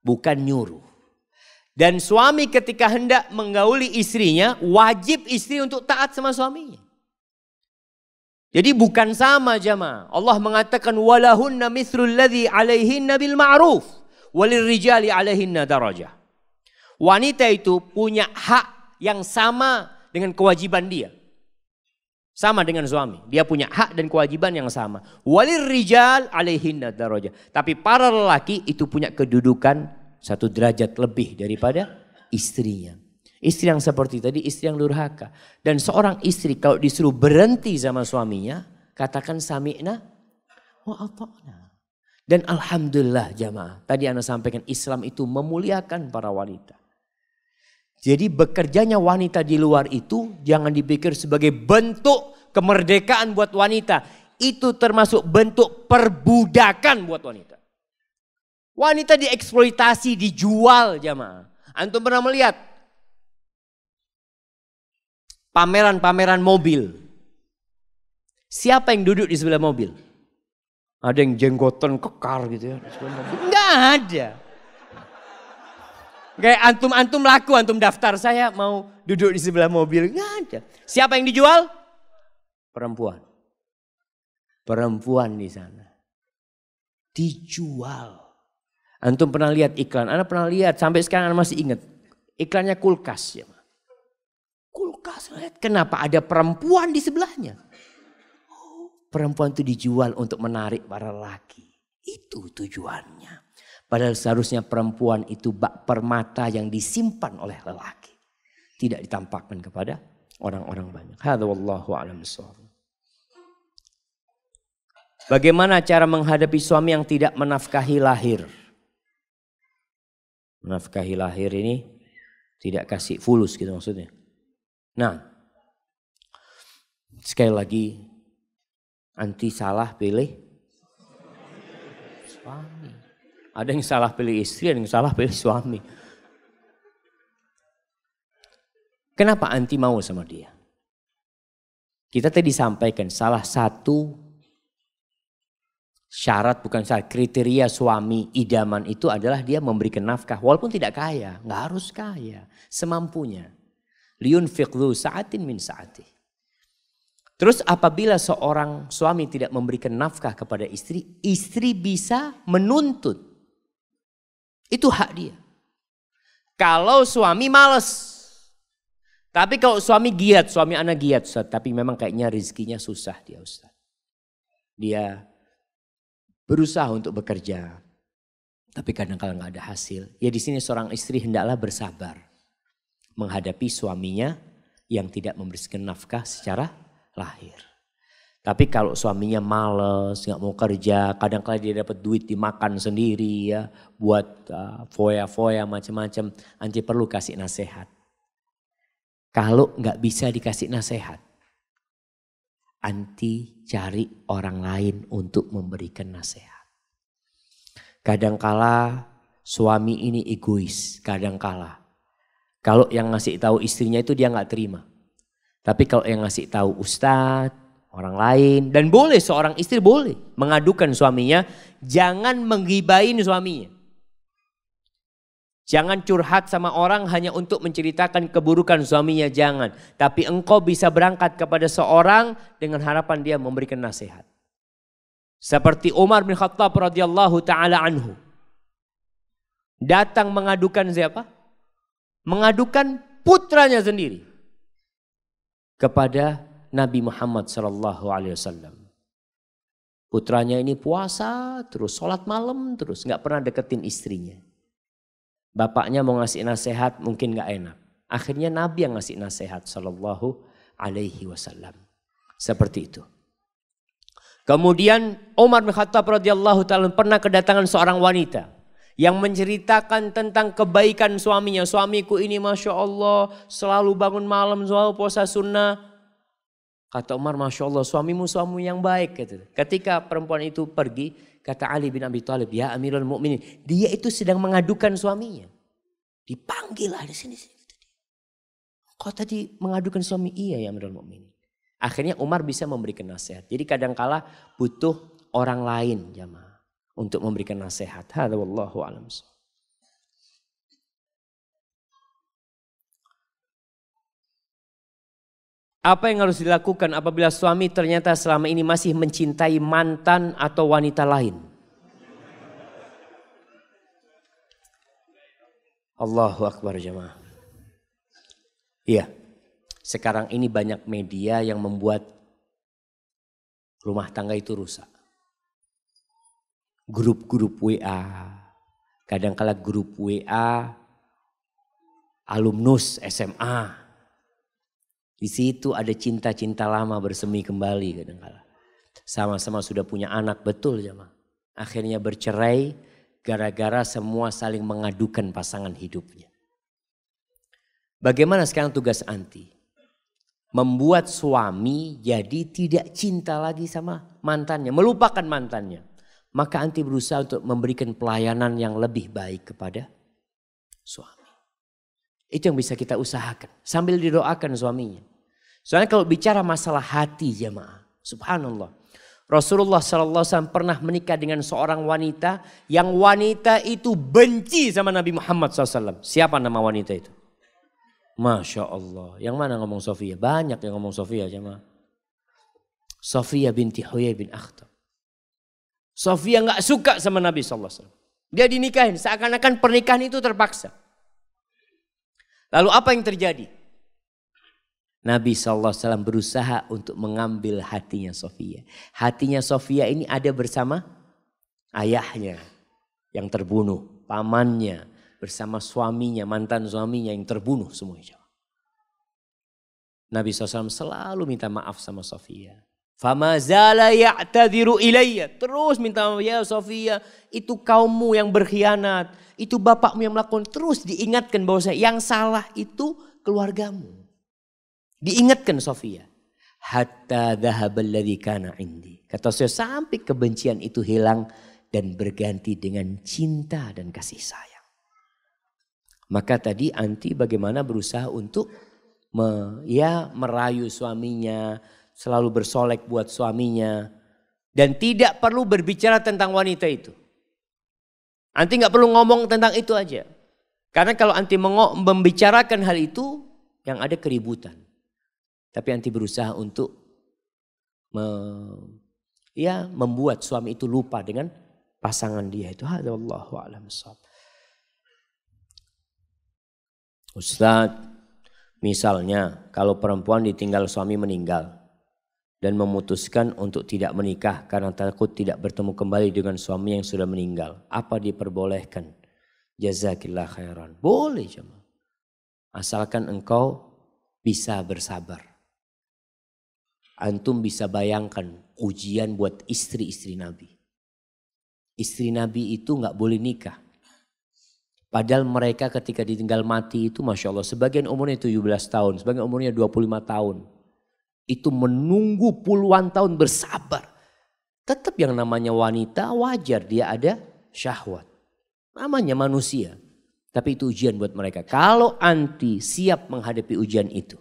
bukan nyuruh. Dan suami ketika hendak menggauli istrinya wajib istri untuk taat sama suaminya. Jadi bukan sama jama. Allah mengatakan walahunna mithlul ladzi alaihinna bil ma'ruf walil rijali alaihinna darajah. Wanita itu punya hak yang sama dengan kewajiban dia. Sama dengan suami. Dia punya hak dan kewajiban yang sama. Walir rijal alaihinna daraja. Tapi para lelaki itu punya kedudukan satu derajat lebih daripada istrinya. Istri yang seperti tadi, istri yang durhaka. Dan seorang istri kalau disuruh berhenti sama suaminya, katakan sami'na wa ata'na. Dan Alhamdulillah jamaah. Tadi Anda sampaikan Islam itu memuliakan para wanita. Jadi bekerjanya wanita di luar itu jangan dipikir sebagai bentuk kemerdekaan buat wanita. Itu termasuk bentuk perbudakan buat wanita. Wanita dieksploitasi, dijual jamaah. Antum pernah melihat pameran-pameran mobil. Siapa yang duduk di sebelah mobil? Ada yang jenggotan kekar gitu ya. Enggak ada. Kayak antum-antum laku, antum daftar saya mau duduk di sebelah mobil. Nggak ada. Siapa yang dijual? Perempuan. Perempuan di sana. Dijual. Antum pernah lihat iklan? Anda pernah lihat sampai sekarang Anda masih ingat. Iklannya kulkas ya. Kulkas lihat kenapa ada perempuan di sebelahnya. Oh, perempuan itu dijual untuk menarik para laki. Itu tujuannya. Padahal seharusnya perempuan itu bak permata yang disimpan oleh lelaki. Tidak ditampakkan kepada orang-orang banyak. alam Bagaimana cara menghadapi suami yang tidak menafkahi lahir? Menafkahi lahir ini tidak kasih fulus gitu maksudnya. Nah, sekali lagi anti salah pilih suami. Ada yang salah pilih istri, ada yang salah pilih suami. Kenapa anti mau sama dia? Kita tadi sampaikan salah satu syarat bukan syarat kriteria suami idaman itu adalah dia memberikan nafkah walaupun tidak kaya, nggak harus kaya, semampunya. Liun fiqdu saatin min saati. Terus apabila seorang suami tidak memberikan nafkah kepada istri, istri bisa menuntut itu hak dia. Kalau suami males, tapi kalau suami giat, suami anak giat Ustaz, tapi memang kayaknya rizkinya susah dia Ustaz. Dia berusaha untuk bekerja, tapi kadang kadang nggak ada hasil. Ya di sini seorang istri hendaklah bersabar menghadapi suaminya yang tidak memberikan nafkah secara lahir. Tapi kalau suaminya males, nggak mau kerja, kadang kadang dia dapat duit dimakan sendiri ya, buat foya uh, foya-foya macam-macam, anci perlu kasih nasihat. Kalau nggak bisa dikasih nasihat, anti cari orang lain untuk memberikan nasihat. kala suami ini egois, kadang-kala Kalau yang ngasih tahu istrinya itu dia nggak terima. Tapi kalau yang ngasih tahu ustadz, orang lain. Dan boleh seorang istri boleh mengadukan suaminya, jangan menggibain suaminya. Jangan curhat sama orang hanya untuk menceritakan keburukan suaminya, jangan. Tapi engkau bisa berangkat kepada seorang dengan harapan dia memberikan nasihat. Seperti Umar bin Khattab radhiyallahu taala anhu. Datang mengadukan siapa? Mengadukan putranya sendiri kepada Nabi Muhammad Shallallahu Alaihi Wasallam. Putranya ini puasa terus, sholat malam terus, nggak pernah deketin istrinya. Bapaknya mau ngasih nasihat mungkin nggak enak. Akhirnya Nabi yang ngasih nasihat Shallallahu Alaihi Wasallam. Seperti itu. Kemudian Umar bin Khattab radhiyallahu taala pernah kedatangan seorang wanita yang menceritakan tentang kebaikan suaminya. Suamiku ini masya Allah selalu bangun malam, selalu puasa sunnah, Kata Umar, Masya Allah suamimu suamimu yang baik. Kata. Ketika perempuan itu pergi, kata Ali bin Abi Thalib, ya Amirul Mukminin, dia itu sedang mengadukan suaminya. Dipanggil lah di sini. sini. Kau tadi mengadukan suami, iya ya Amirul Mukminin. Akhirnya Umar bisa memberikan nasihat. Jadi kadangkala butuh orang lain jamaah untuk memberikan nasihat. Hada wallahu alam. Apa yang harus dilakukan apabila suami ternyata selama ini masih mencintai mantan atau wanita lain? Allahu Akbar jemaah. Iya. Sekarang ini banyak media yang membuat rumah tangga itu rusak. Grup-grup WA. kadang-kala grup WA alumnus SMA di situ ada cinta-cinta lama bersemi kembali kadangkala. Sama-sama sudah punya anak betul jemaah. Akhirnya bercerai gara-gara semua saling mengadukan pasangan hidupnya. Bagaimana sekarang tugas anti? Membuat suami jadi tidak cinta lagi sama mantannya, melupakan mantannya. Maka anti berusaha untuk memberikan pelayanan yang lebih baik kepada suami. Itu yang bisa kita usahakan. Sambil didoakan suaminya. Soalnya kalau bicara masalah hati jemaah, Subhanallah. Rasulullah SAW pernah menikah dengan seorang wanita yang wanita itu benci sama Nabi Muhammad SAW. Siapa nama wanita itu? Masya Allah. Yang mana ngomong Sofia? Banyak yang ngomong Sofia jemaah. Sofia binti Huyai bin Akhtar. Sofia nggak suka sama Nabi SAW. Dia dinikahin seakan-akan pernikahan itu terpaksa. Lalu apa yang terjadi? Nabi SAW berusaha untuk mengambil hatinya Sofia. Hatinya Sofia ini ada bersama ayahnya yang terbunuh, pamannya bersama suaminya, mantan suaminya yang terbunuh semuanya. Nabi SAW selalu minta maaf sama Sofia. Fama zala ya'tadhiru ilayya. Terus minta maaf, ya Sofia, itu kaummu yang berkhianat. Itu bapakmu yang melakukan. Terus diingatkan bahwa yang salah itu keluargamu. Diingatkan Sofia. Hatta dari kana indi. Kata saya sampai kebencian itu hilang dan berganti dengan cinta dan kasih sayang. Maka tadi anti bagaimana berusaha untuk me, ya merayu suaminya, selalu bersolek buat suaminya, dan tidak perlu berbicara tentang wanita itu. Anti nggak perlu ngomong tentang itu aja. Karena kalau anti membicarakan hal itu, yang ada keributan. Tapi anti berusaha untuk me, ya, membuat suami itu lupa dengan pasangan dia itu. Hada a'lam Ustaz, misalnya kalau perempuan ditinggal suami meninggal, dan memutuskan untuk tidak menikah karena takut tidak bertemu kembali dengan suami yang sudah meninggal. Apa diperbolehkan? Jazakillah khairan. Boleh cuma. Asalkan engkau bisa bersabar. Antum bisa bayangkan ujian buat istri-istri Nabi. Istri Nabi itu nggak boleh nikah. Padahal mereka ketika ditinggal mati itu Masya Allah. Sebagian umurnya 17 tahun, sebagian umurnya 25 tahun itu menunggu puluhan tahun bersabar. Tetap yang namanya wanita wajar dia ada syahwat. Namanya manusia. Tapi itu ujian buat mereka. Kalau anti siap menghadapi ujian itu.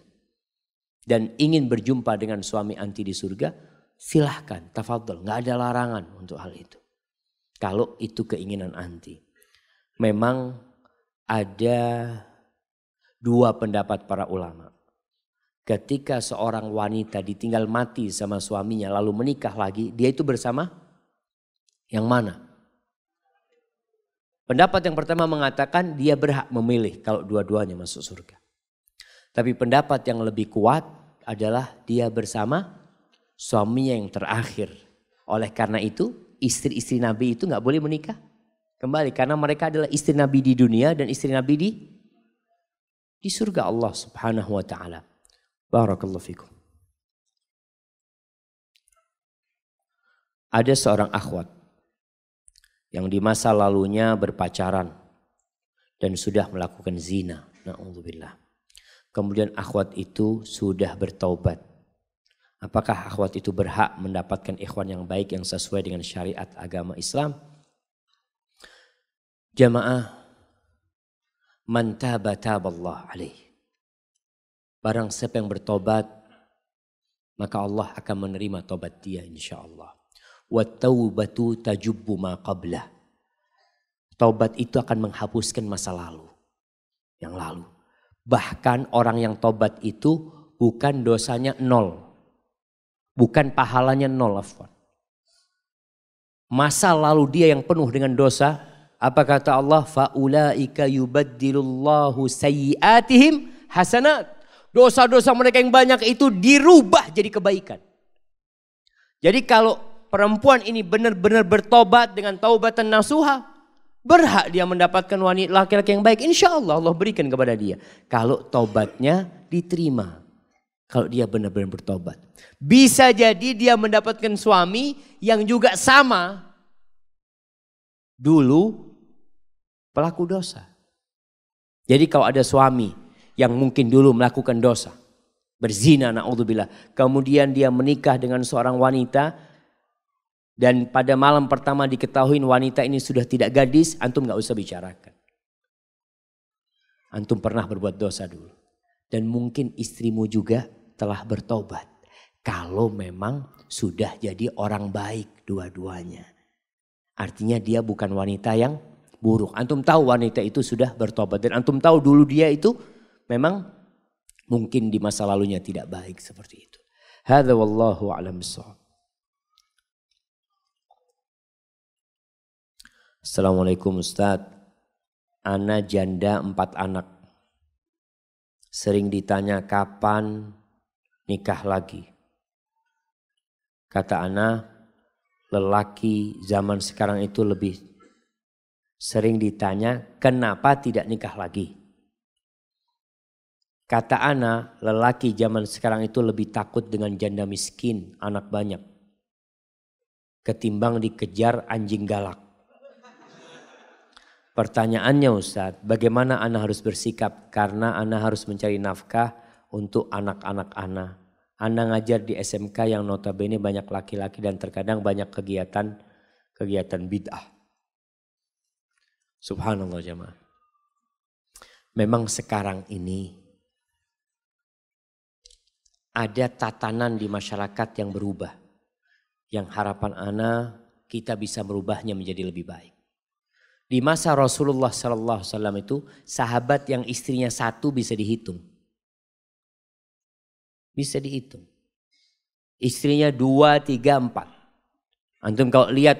Dan ingin berjumpa dengan suami anti di surga. Silahkan tafadol. Gak ada larangan untuk hal itu. Kalau itu keinginan anti. Memang ada dua pendapat para ulama ketika seorang wanita ditinggal mati sama suaminya lalu menikah lagi, dia itu bersama yang mana? Pendapat yang pertama mengatakan dia berhak memilih kalau dua-duanya masuk surga. Tapi pendapat yang lebih kuat adalah dia bersama suaminya yang terakhir. Oleh karena itu istri-istri Nabi itu nggak boleh menikah. Kembali karena mereka adalah istri Nabi di dunia dan istri Nabi di di surga Allah Subhanahu wa taala. Barakallahu fikum. Ada seorang akhwat yang di masa lalunya berpacaran dan sudah melakukan zina. Na'udzubillah. Kemudian akhwat itu sudah bertaubat. Apakah akhwat itu berhak mendapatkan ikhwan yang baik yang sesuai dengan syariat agama Islam? Jamaah man taba taballah alaihi. Barang siapa yang bertobat, maka Allah akan menerima tobat dia insya Allah. Wattaubatu tajubbu ma qablah. Taubat itu akan menghapuskan masa lalu. Yang lalu. Bahkan orang yang tobat itu bukan dosanya nol. Bukan pahalanya nol. Afwan. Masa lalu dia yang penuh dengan dosa. Apa kata Allah? Faulaika yubaddilullahu sayyiatihim hasanat. Dosa-dosa mereka yang banyak itu dirubah jadi kebaikan. Jadi kalau perempuan ini benar-benar bertobat dengan taubatan nasuha, berhak dia mendapatkan wanita laki-laki yang baik. Insya Allah Allah berikan kepada dia. Kalau taubatnya diterima. Kalau dia benar-benar bertobat. Bisa jadi dia mendapatkan suami yang juga sama. Dulu pelaku dosa. Jadi kalau ada suami yang mungkin dulu melakukan dosa. Berzina na'udzubillah. Kemudian dia menikah dengan seorang wanita dan pada malam pertama diketahui wanita ini sudah tidak gadis, antum gak usah bicarakan. Antum pernah berbuat dosa dulu. Dan mungkin istrimu juga telah bertobat. Kalau memang sudah jadi orang baik dua-duanya. Artinya dia bukan wanita yang buruk. Antum tahu wanita itu sudah bertobat dan antum tahu dulu dia itu memang mungkin di masa lalunya tidak baik seperti itu. Hadza wallahu alam Assalamualaikum Ustaz. Ana janda empat anak. Sering ditanya kapan nikah lagi. Kata Ana, lelaki zaman sekarang itu lebih sering ditanya kenapa tidak nikah lagi. Kata Ana, lelaki zaman sekarang itu lebih takut dengan janda miskin, anak banyak. Ketimbang dikejar anjing galak. Pertanyaannya Ustadz, bagaimana Ana harus bersikap? Karena Ana harus mencari nafkah untuk anak-anak Ana. Ana ngajar di SMK yang notabene banyak laki-laki dan terkadang banyak kegiatan kegiatan bid'ah. Subhanallah jemaah. Memang sekarang ini ada tatanan di masyarakat yang berubah. Yang harapan Ana kita bisa merubahnya menjadi lebih baik. Di masa Rasulullah Sallallahu Alaihi Wasallam itu sahabat yang istrinya satu bisa dihitung, bisa dihitung. Istrinya dua, tiga, empat. Antum kalau lihat,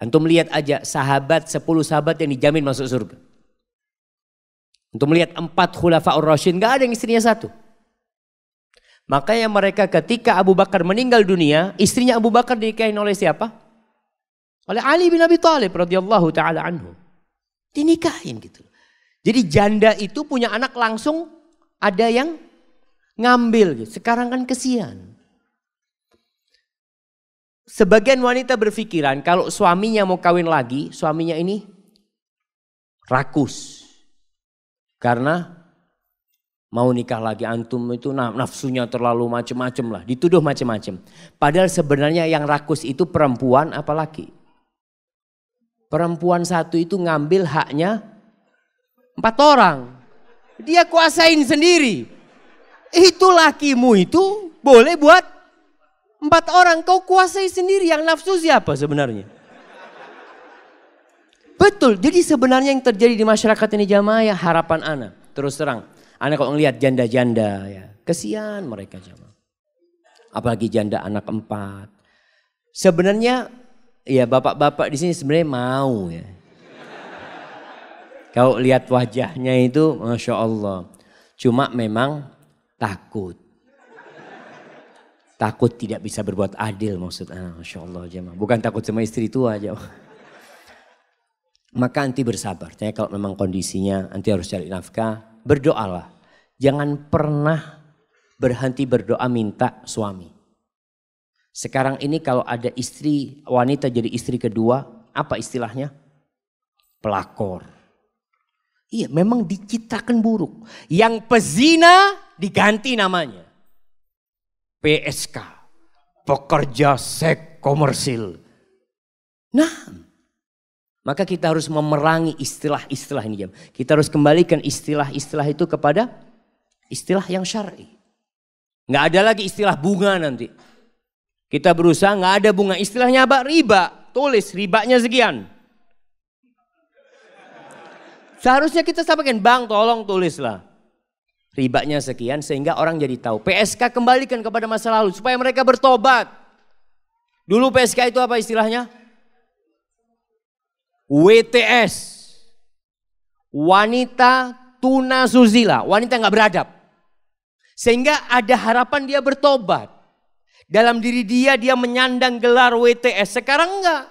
antum lihat aja sahabat sepuluh sahabat yang dijamin masuk surga. Untuk melihat empat khulafa ur-rasyid, nggak ada yang istrinya satu. Makanya mereka ketika Abu Bakar meninggal dunia, istrinya Abu Bakar dinikahin oleh siapa? Oleh Ali bin Abi Thalib radhiyallahu taala anhu. Dinikahin gitu. Jadi janda itu punya anak langsung ada yang ngambil gitu. Sekarang kan kesian. Sebagian wanita berpikiran kalau suaminya mau kawin lagi, suaminya ini rakus. Karena mau nikah lagi antum itu nafsunya terlalu macem-macem lah, dituduh macem-macem. Padahal sebenarnya yang rakus itu perempuan apalagi Perempuan satu itu ngambil haknya empat orang. Dia kuasain sendiri. Itu lakimu itu boleh buat empat orang. Kau kuasai sendiri yang nafsu siapa sebenarnya? Betul, jadi sebenarnya yang terjadi di masyarakat ini jamaah ya harapan anak. Terus terang, Anak kalau ngelihat janda-janda ya, kesian mereka jamaah. Apalagi janda anak empat. Sebenarnya ya bapak-bapak di sini sebenarnya mau ya. Kau lihat wajahnya itu Masya Allah. Cuma memang takut. Takut tidak bisa berbuat adil maksud ah, Masya Allah jemaah. Bukan takut sama istri tua aja. Maka nanti bersabar. Jadi ya. kalau memang kondisinya nanti harus cari nafkah, berdoalah. Jangan pernah berhenti berdoa minta suami. Sekarang ini kalau ada istri wanita jadi istri kedua, apa istilahnya? Pelakor. Iya, memang diciptakan buruk. Yang pezina diganti namanya. PSK, pekerja seks komersil. Nah, maka kita harus memerangi istilah-istilah ini Kita harus kembalikan istilah-istilah itu kepada istilah yang syar'i. Nggak ada lagi istilah bunga nanti. Kita berusaha nggak ada bunga. Istilahnya apa? Riba. Tulis ribanya sekian. Seharusnya kita sampaikan, bang tolong tulislah. Ribanya sekian sehingga orang jadi tahu. PSK kembalikan kepada masa lalu supaya mereka bertobat. Dulu PSK itu apa istilahnya? WTS. Wanita tuna suzila, wanita gak beradab. Sehingga ada harapan dia bertobat. Dalam diri dia, dia menyandang gelar WTS. Sekarang enggak.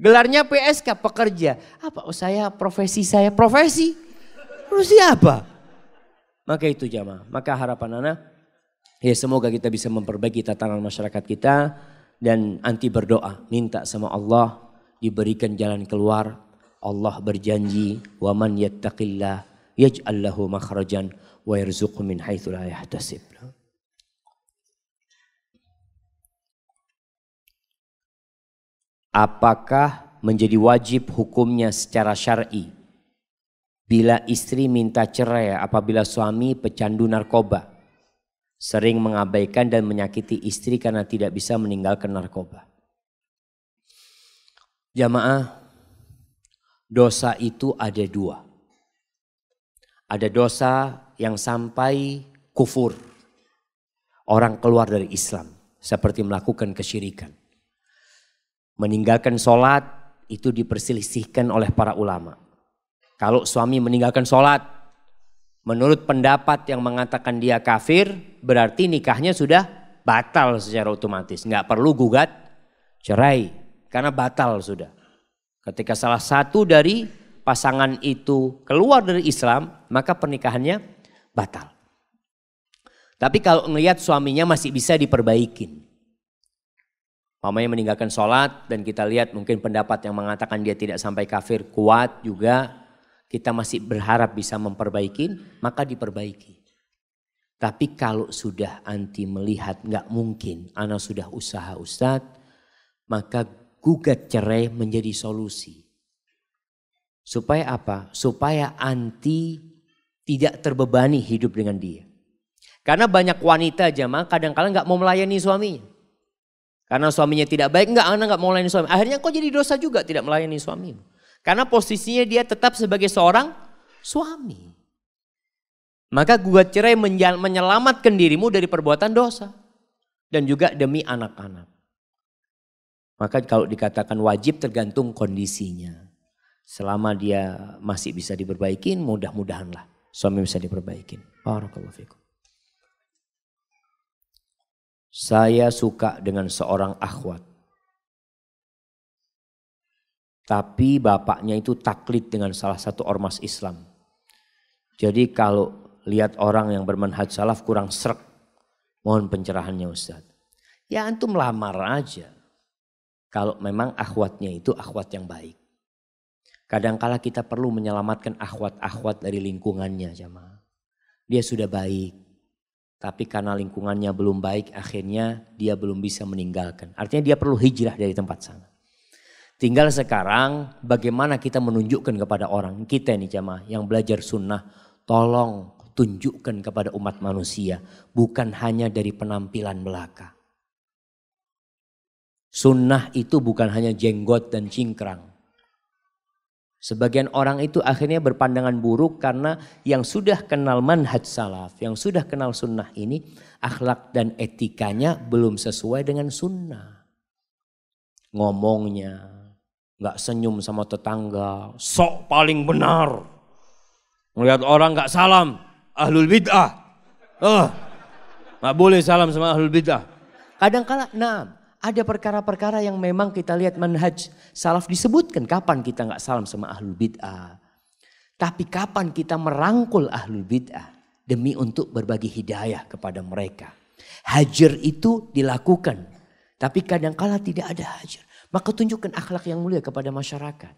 Gelarnya PSK, pekerja. Apa oh saya profesi saya profesi? Lu apa Maka itu jamaah. Maka harapan anak, ya semoga kita bisa memperbaiki tatanan masyarakat kita dan anti berdoa. Minta sama Allah diberikan jalan keluar. Allah berjanji, "Wa man yattaqillah yaj'al lahu makhrajan wa yarzuqhu min haitsu la yahtasib." Apakah menjadi wajib hukumnya secara syar'i bila istri minta cerai apabila suami pecandu narkoba sering mengabaikan dan menyakiti istri karena tidak bisa meninggalkan narkoba? Jamaah, dosa itu ada dua. Ada dosa yang sampai kufur. Orang keluar dari Islam. Seperti melakukan kesyirikan. Meninggalkan sholat itu diperselisihkan oleh para ulama. Kalau suami meninggalkan sholat, menurut pendapat yang mengatakan dia kafir, berarti nikahnya sudah batal secara otomatis. Nggak perlu gugat cerai karena batal sudah. Ketika salah satu dari pasangan itu keluar dari Islam, maka pernikahannya batal. Tapi kalau melihat suaminya masih bisa diperbaikin. Mamanya meninggalkan sholat dan kita lihat mungkin pendapat yang mengatakan dia tidak sampai kafir kuat juga. Kita masih berharap bisa memperbaiki maka diperbaiki. Tapi kalau sudah anti melihat nggak mungkin, anak sudah usaha ustadz, maka gugat cerai menjadi solusi. Supaya apa? Supaya anti tidak terbebani hidup dengan dia. Karena banyak wanita jemaah kadang-kadang nggak mau melayani suaminya. Karena suaminya tidak baik, nggak, anak nggak mau melayani suami. Akhirnya kok jadi dosa juga tidak melayani suamimu. Karena posisinya dia tetap sebagai seorang suami. Maka gugat cerai menyelamatkan dirimu dari perbuatan dosa. Dan juga demi anak-anak. Maka kalau dikatakan wajib tergantung kondisinya. Selama dia masih bisa diperbaikin, mudah mudahanlah suami bisa diperbaikin. Barakallahu Saya suka dengan seorang akhwat. Tapi bapaknya itu taklid dengan salah satu ormas Islam. Jadi kalau lihat orang yang bermanhaj salaf kurang serak, mohon pencerahannya Ustaz. Ya antum lamar aja. Kalau memang akhwatnya itu akhwat yang baik. Kadangkala kita perlu menyelamatkan akhwat-akhwat dari lingkungannya jamaah. Dia sudah baik, tapi karena lingkungannya belum baik akhirnya dia belum bisa meninggalkan. Artinya dia perlu hijrah dari tempat sana. Tinggal sekarang bagaimana kita menunjukkan kepada orang, kita nih jamaah yang belajar sunnah, tolong tunjukkan kepada umat manusia. Bukan hanya dari penampilan belaka. Sunnah itu bukan hanya jenggot dan cingkrang. Sebagian orang itu akhirnya berpandangan buruk karena yang sudah kenal manhaj salaf, yang sudah kenal sunnah ini, akhlak dan etikanya belum sesuai dengan sunnah. Ngomongnya, gak senyum sama tetangga, sok paling benar. Melihat orang gak salam, ahlul bid'ah. Oh, gak boleh salam sama ahlul bid'ah. Kadang-kala nah ada perkara-perkara yang memang kita lihat manhaj salaf disebutkan kapan kita nggak salam sama ahlul bid'ah. Tapi kapan kita merangkul ahlul bid'ah demi untuk berbagi hidayah kepada mereka. Hajar itu dilakukan. Tapi kadangkala tidak ada hajar. Maka tunjukkan akhlak yang mulia kepada masyarakat.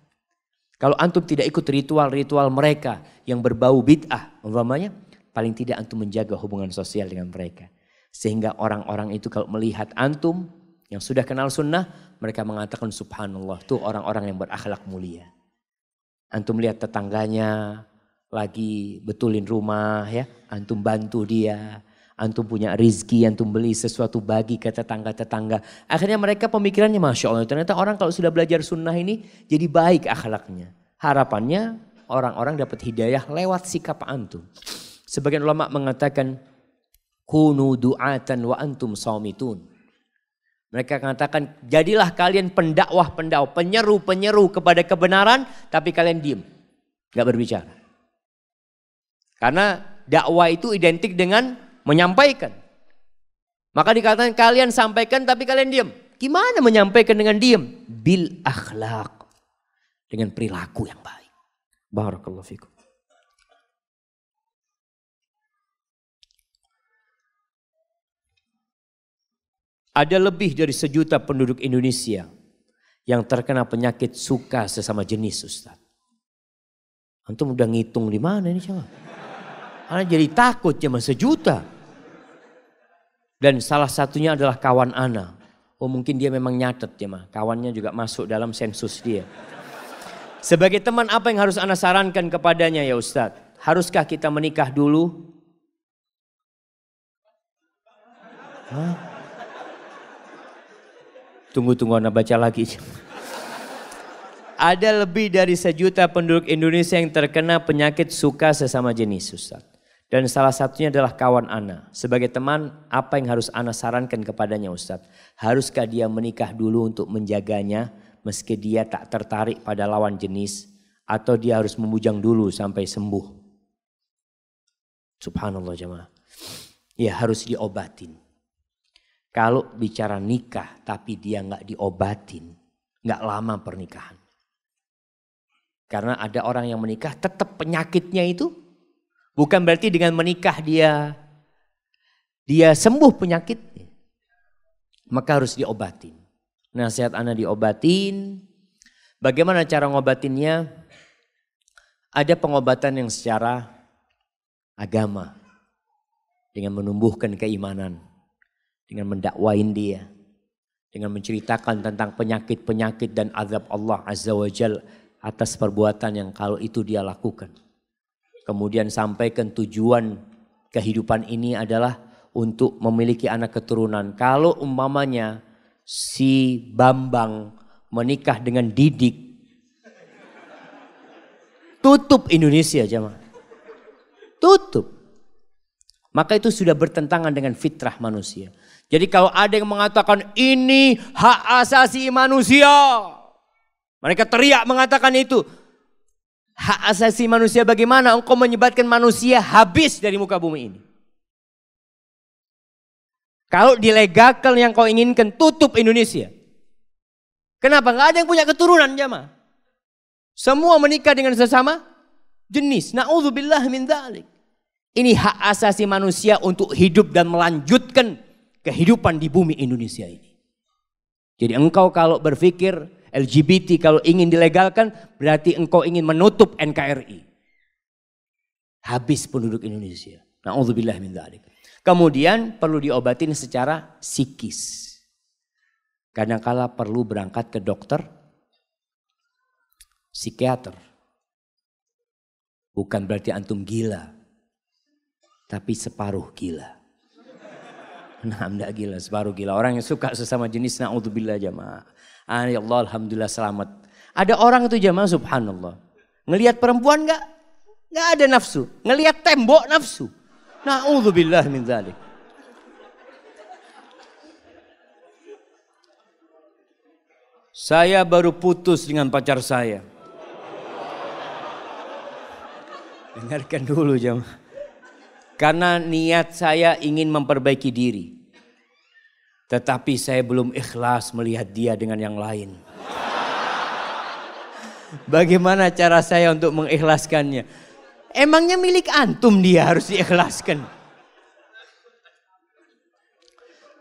Kalau antum tidak ikut ritual-ritual mereka yang berbau bid'ah, umpamanya paling tidak antum menjaga hubungan sosial dengan mereka. Sehingga orang-orang itu kalau melihat antum, yang sudah kenal sunnah, mereka mengatakan subhanallah. tuh orang-orang yang berakhlak mulia. Antum lihat tetangganya lagi betulin rumah ya. Antum bantu dia. Antum punya rizki, antum beli sesuatu bagi ke tetangga-tetangga. Akhirnya mereka pemikirannya Masya Allah. Ternyata orang kalau sudah belajar sunnah ini jadi baik akhlaknya. Harapannya orang-orang dapat hidayah lewat sikap antum. Sebagian ulama mengatakan, Kunu du'atan wa antum saumitun mereka mengatakan, jadilah kalian pendakwah-pendakwah, penyeru-penyeru kepada kebenaran, tapi kalian diem, nggak berbicara. Karena dakwah itu identik dengan menyampaikan. Maka dikatakan kalian sampaikan tapi kalian diam. Gimana menyampaikan dengan diam? Bil akhlak. Dengan perilaku yang baik. Barakallahu fikum. Ada lebih dari sejuta penduduk Indonesia yang terkena penyakit suka sesama jenis Ustaz. Antum udah ngitung di mana ini coba? Anda jadi takut cuma sejuta. Dan salah satunya adalah kawan Ana. Oh mungkin dia memang nyatet ya mah. Kawannya juga masuk dalam sensus dia. Sebagai teman apa yang harus Ana sarankan kepadanya ya Ustadz? Haruskah kita menikah dulu? Hah? Tunggu-tunggu Anda baca lagi. Ada lebih dari sejuta penduduk Indonesia yang terkena penyakit suka sesama jenis, Ustaz. Dan salah satunya adalah kawan Ana. Sebagai teman, apa yang harus Ana sarankan kepadanya Ustadz? Haruskah dia menikah dulu untuk menjaganya meski dia tak tertarik pada lawan jenis? Atau dia harus memujang dulu sampai sembuh? Subhanallah jemaah. Ya harus diobatin. Kalau bicara nikah tapi dia nggak diobatin, nggak lama pernikahan. Karena ada orang yang menikah tetap penyakitnya itu bukan berarti dengan menikah dia dia sembuh penyakitnya. Maka harus diobatin. Nasihat anak diobatin. Bagaimana cara ngobatinnya? Ada pengobatan yang secara agama dengan menumbuhkan keimanan dengan mendakwain dia, dengan menceritakan tentang penyakit-penyakit dan azab Allah Azza wa Jal atas perbuatan yang kalau itu dia lakukan. Kemudian sampaikan tujuan kehidupan ini adalah untuk memiliki anak keturunan. Kalau umpamanya si Bambang menikah dengan Didik, tutup Indonesia jemaah. Tutup. Maka itu sudah bertentangan dengan fitrah manusia. Jadi kalau ada yang mengatakan ini hak asasi manusia, mereka teriak mengatakan itu. Hak asasi manusia bagaimana engkau menyebabkan manusia habis dari muka bumi ini? Kalau dilegalkan yang kau inginkan, tutup Indonesia. Kenapa? Enggak ada yang punya keturunan jamaah. Semua menikah dengan sesama jenis. Na'udzubillah min dhalik. Ini hak asasi manusia untuk hidup dan melanjutkan kehidupan di bumi Indonesia ini. Jadi engkau kalau berpikir LGBT kalau ingin dilegalkan berarti engkau ingin menutup NKRI. Habis penduduk Indonesia. Na'udzubillah min dzalik. Kemudian perlu diobatin secara psikis. Kadangkala perlu berangkat ke dokter psikiater. Bukan berarti antum gila, tapi separuh gila. Nah, enggak gila, separuh gila. Orang yang suka sesama jenis, na'udzubillah jamaah. Ah, ya Allah, Alhamdulillah selamat. Ada orang itu jamaah, subhanallah. Ngelihat perempuan enggak? Enggak ada nafsu. Ngelihat tembok nafsu. Na'udzubillah min zalik. Saya baru putus dengan pacar saya. Dengarkan dulu jamaah. Karena niat saya ingin memperbaiki diri. Tetapi saya belum ikhlas melihat dia dengan yang lain. Bagaimana cara saya untuk mengikhlaskannya? Emangnya milik antum dia harus diikhlaskan.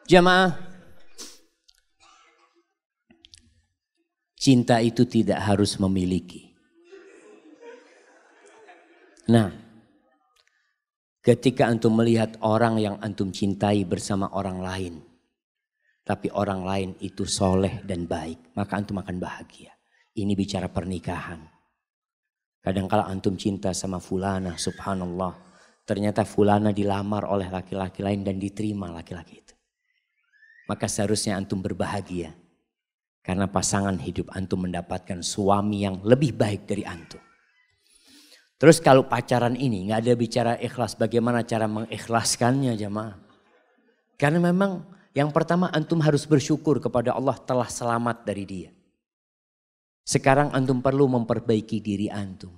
Jamaah, cinta itu tidak harus memiliki. Nah, ketika antum melihat orang yang antum cintai bersama orang lain. Tapi orang lain itu soleh dan baik, maka antum akan bahagia. Ini bicara pernikahan. Kadangkala antum cinta sama fulana, subhanallah. Ternyata fulana dilamar oleh laki-laki lain dan diterima laki-laki itu. Maka seharusnya antum berbahagia. Karena pasangan hidup antum mendapatkan suami yang lebih baik dari antum. Terus kalau pacaran ini nggak ada bicara ikhlas, bagaimana cara mengikhlaskannya jemaah? Karena memang yang pertama antum harus bersyukur kepada Allah telah selamat dari dia. Sekarang antum perlu memperbaiki diri antum.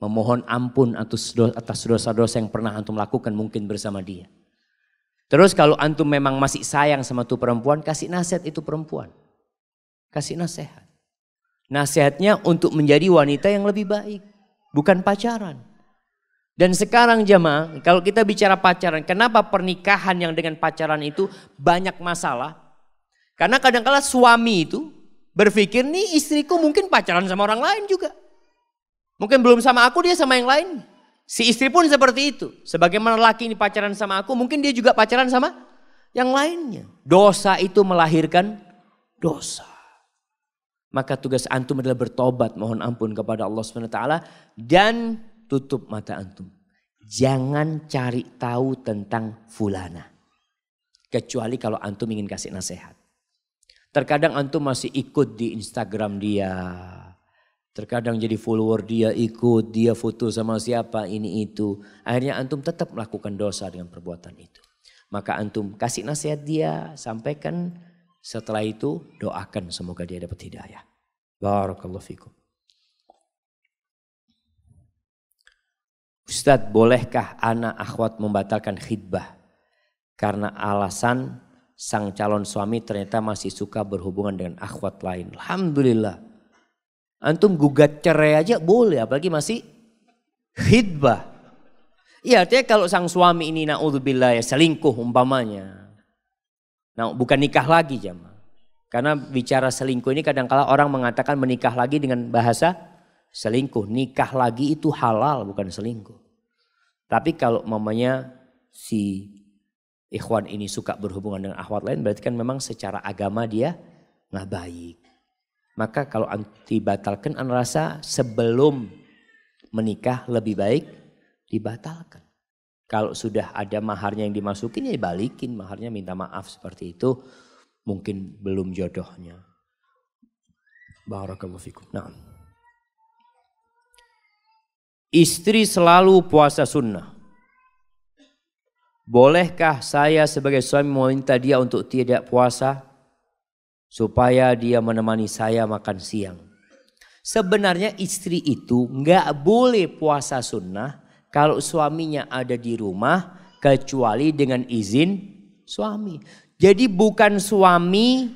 Memohon ampun atas dosa-dosa yang pernah antum lakukan mungkin bersama dia. Terus kalau antum memang masih sayang sama tuh perempuan, kasih nasihat itu perempuan. Kasih nasihat. Nasihatnya untuk menjadi wanita yang lebih baik bukan pacaran. Dan sekarang jemaah, kalau kita bicara pacaran, kenapa pernikahan yang dengan pacaran itu banyak masalah? Karena kadangkala suami itu berpikir nih istriku mungkin pacaran sama orang lain juga. Mungkin belum sama aku dia sama yang lain. Si istri pun seperti itu. Sebagaimana laki ini pacaran sama aku, mungkin dia juga pacaran sama yang lainnya. Dosa itu melahirkan dosa maka tugas antum adalah bertobat mohon ampun kepada Allah subhanahu wa taala dan tutup mata antum. Jangan cari tahu tentang fulana. Kecuali kalau antum ingin kasih nasihat. Terkadang antum masih ikut di Instagram dia. Terkadang jadi follower dia ikut, dia foto sama siapa ini itu. Akhirnya antum tetap melakukan dosa dengan perbuatan itu. Maka antum kasih nasihat dia, sampaikan setelah itu doakan semoga dia dapat hidayah. Barakallahu fikum. Ustadz, bolehkah anak akhwat membatalkan khidbah karena alasan sang calon suami ternyata masih suka berhubungan dengan akhwat lain? Alhamdulillah. Antum gugat cerai aja boleh, apalagi masih khidbah. Iya artinya kalau sang suami ini naudzubillah ya selingkuh umpamanya. Nah, bukan nikah lagi jamaah. Karena bicara selingkuh ini kadangkala orang mengatakan menikah lagi dengan bahasa selingkuh. Nikah lagi itu halal bukan selingkuh. Tapi kalau mamanya si ikhwan ini suka berhubungan dengan akhwat lain berarti kan memang secara agama dia nggak baik. Maka kalau dibatalkan an rasa sebelum menikah lebih baik dibatalkan. Kalau sudah ada maharnya yang dimasukin ya balikin maharnya minta maaf seperti itu. Mungkin belum jodohnya. Barakallahu fikum. Nah. Istri selalu puasa sunnah. Bolehkah saya sebagai suami meminta dia untuk tidak puasa supaya dia menemani saya makan siang? Sebenarnya istri itu nggak boleh puasa sunnah kalau suaminya ada di rumah kecuali dengan izin suami. Jadi bukan suami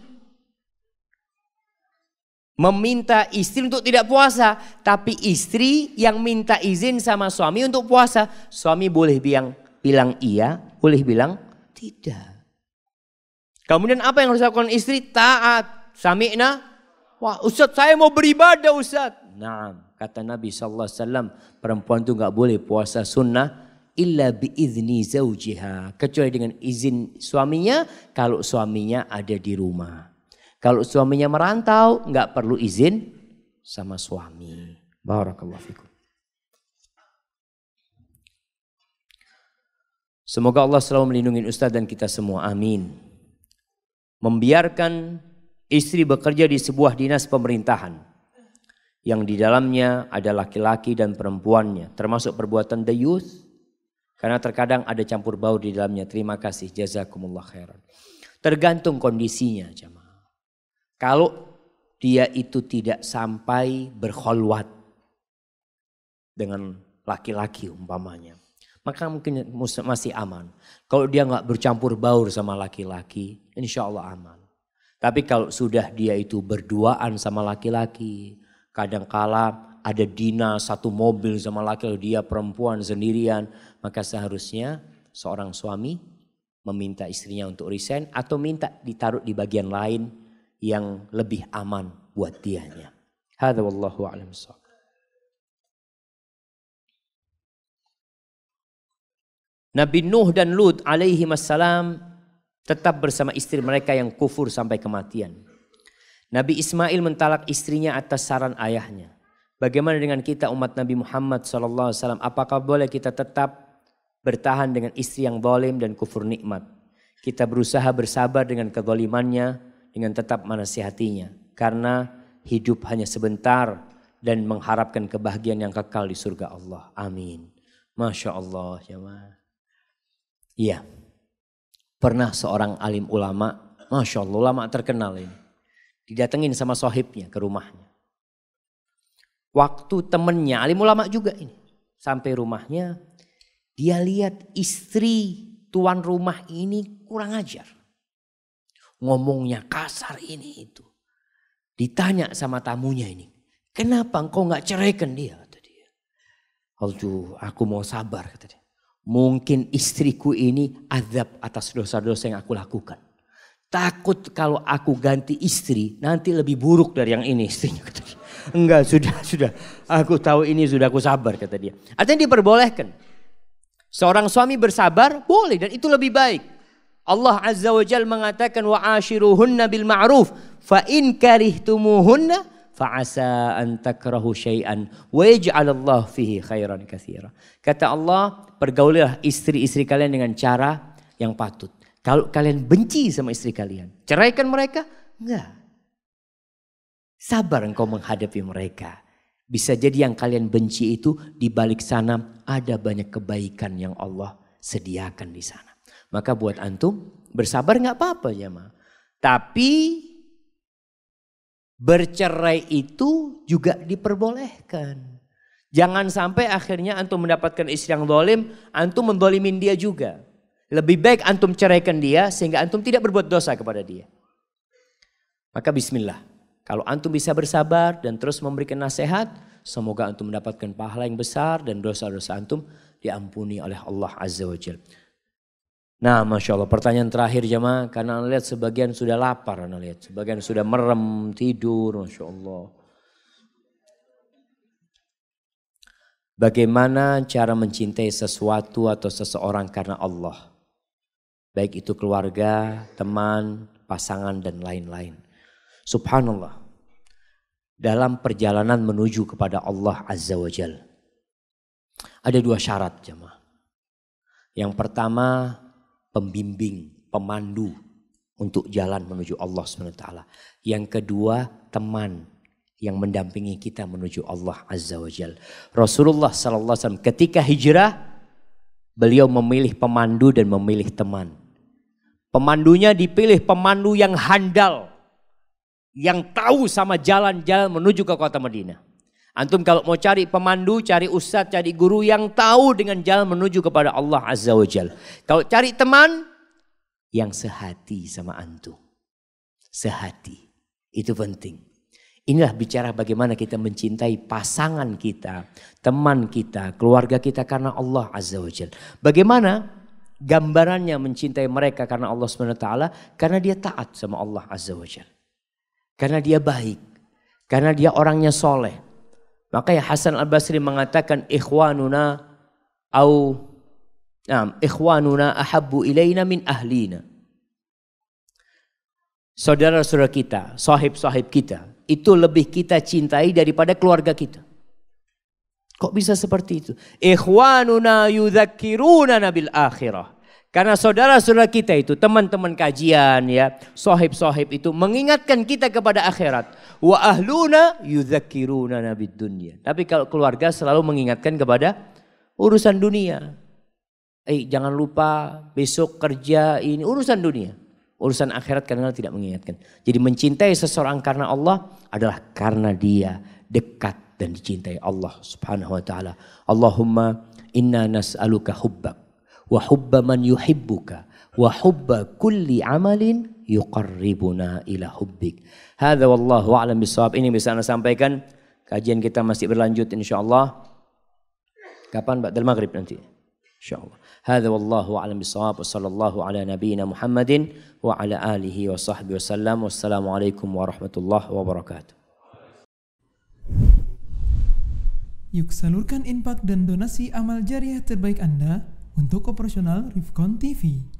meminta istri untuk tidak puasa, tapi istri yang minta izin sama suami untuk puasa. Suami boleh bilang bilang iya, boleh bilang tidak. Kemudian apa yang harus dilakukan istri? Taat. Sami'na. Wah, Ustaz saya mau beribadah Ustaz. Nah, Kata Nabi sallallahu alaihi wasallam, perempuan itu enggak boleh puasa sunnah illa biizni zaujiha, kecuali dengan izin suaminya kalau suaminya ada di rumah. Kalau suaminya merantau enggak perlu izin sama suami. Barakallahu fikum. Semoga Allah selalu melindungi Ustaz dan kita semua. Amin. Membiarkan istri bekerja di sebuah dinas pemerintahan yang di dalamnya ada laki-laki dan perempuannya, termasuk perbuatan the youth. Karena terkadang ada campur baur di dalamnya. Terima kasih jazakumullah khairan. Tergantung kondisinya jemaah. Kalau dia itu tidak sampai berkholwat dengan laki-laki umpamanya. Maka mungkin masih aman. Kalau dia nggak bercampur baur sama laki-laki, insya Allah aman. Tapi kalau sudah dia itu berduaan sama laki-laki, Kadangkala ada Dina satu mobil sama laki dia perempuan sendirian. Maka seharusnya seorang suami meminta istrinya untuk resign atau minta ditaruh di bagian lain yang lebih aman buat dianya. Hadza wallahu a'lam Nabi Nuh dan Lut alaihi wassalam tetap bersama istri mereka yang kufur sampai kematian. Nabi Ismail mentalak istrinya atas saran ayahnya. Bagaimana dengan kita umat Nabi Muhammad SAW? Apakah boleh kita tetap bertahan dengan istri yang boleh dan kufur nikmat? Kita berusaha bersabar dengan kegolimannya dengan tetap menasihatinya. Karena hidup hanya sebentar dan mengharapkan kebahagiaan yang kekal di surga Allah. Amin. Masya Allah. ya. Iya. Pernah seorang alim ulama, Masya Allah ulama terkenal ini Didatengin sama sohibnya ke rumahnya. Waktu temennya, alim ulama juga ini. Sampai rumahnya, dia lihat istri tuan rumah ini kurang ajar. Ngomongnya kasar ini itu. Ditanya sama tamunya ini, kenapa engkau nggak ceraikan dia? Kata dia. aku mau sabar kata dia. Mungkin istriku ini azab atas dosa-dosa yang aku lakukan. Takut kalau aku ganti istri nanti lebih buruk dari yang ini istrinya. Kata dia. Enggak, sudah, sudah. Aku tahu ini sudah aku sabar kata dia. Artinya diperbolehkan. Seorang suami bersabar boleh dan itu lebih baik. Allah Azza wa Jal mengatakan wa ashiruhunna bil ma'ruf fa in karihtumuhunna fa'asa an takrahu syai'an wa fihi khairan katsira. Kata Allah, pergaulilah istri-istri kalian dengan cara yang patut. Kalau kalian benci sama istri kalian, ceraikan mereka? Enggak. Sabar engkau menghadapi mereka. Bisa jadi yang kalian benci itu di balik sana ada banyak kebaikan yang Allah sediakan di sana. Maka buat antum bersabar nggak apa-apa ya ma. Tapi bercerai itu juga diperbolehkan. Jangan sampai akhirnya antum mendapatkan istri yang dolim, antum mendolimin dia juga. Lebih baik antum ceraikan dia sehingga antum tidak berbuat dosa kepada dia. Maka bismillah. Kalau antum bisa bersabar dan terus memberikan nasihat, semoga antum mendapatkan pahala yang besar dan dosa-dosa antum diampuni oleh Allah Azza wa Jalla. Nah, masya Allah. Pertanyaan terakhir jemaah, karena anda lihat sebagian sudah lapar, anda lihat sebagian sudah merem tidur, masya Allah. Bagaimana cara mencintai sesuatu atau seseorang karena Allah? Baik itu keluarga, teman, pasangan, dan lain-lain. Subhanallah. Dalam perjalanan menuju kepada Allah Azza wa Jal. Ada dua syarat jemaah. Yang pertama pembimbing, pemandu untuk jalan menuju Allah SWT. Yang kedua teman yang mendampingi kita menuju Allah Azza wa Jal. Rasulullah SAW ketika hijrah beliau memilih pemandu dan memilih teman. Pemandunya dipilih pemandu yang handal, yang tahu sama jalan-jalan menuju ke kota Medina. Antum kalau mau cari pemandu, cari ustadz, cari guru yang tahu dengan jalan menuju kepada Allah Azza wa Jal. Kalau cari teman, yang sehati sama antum. Sehati. Itu penting. Inilah bicara bagaimana kita mencintai pasangan kita, teman kita, keluarga kita karena Allah Azza wa Jal. Bagaimana gambarannya mencintai mereka karena Allah SWT karena dia taat sama Allah Azza wa Jal. Karena dia baik, karena dia orangnya soleh. Maka ya Hasan Al-Basri mengatakan ikhwanuna au nah, ikhwanuna ahabbu ilaina min ahlina. Saudara-saudara kita, sahib-sahib kita, itu lebih kita cintai daripada keluarga kita. Kok bisa seperti itu? Ikhwanuna yudhakiruna nabil akhirah. Karena saudara-saudara kita itu, teman-teman kajian ya, sohib-sohib itu mengingatkan kita kepada akhirat. Wa ahluna yudhakiruna nabil dunia. Tapi kalau keluarga selalu mengingatkan kepada urusan dunia. Eh jangan lupa besok kerja ini urusan dunia. Urusan akhirat karena tidak mengingatkan. Jadi mencintai seseorang karena Allah adalah karena dia dekat dan dicintai Allah Subhanahu wa taala. Allahumma inna nas'aluka hubbak wa hubba man yuhibbuka wa hubba kulli amalin yuqarribuna ila hubbik. Hadza wallahu a'lam bisawab. Ini bisa Anda sampaikan. Kajian kita masih berlanjut insyaallah. Kapan Mbak? maghrib nanti. InsyaAllah. Hada wallahu alam bisawab. Wassalallahu ala nabiyina Muhammadin. Wa ala alihi wa sahbihi wa sallam. warahmatullahi wabarakatuh. Yuk salurkan impak dan donasi amal jariah terbaik Anda untuk operasional Rifkon TV.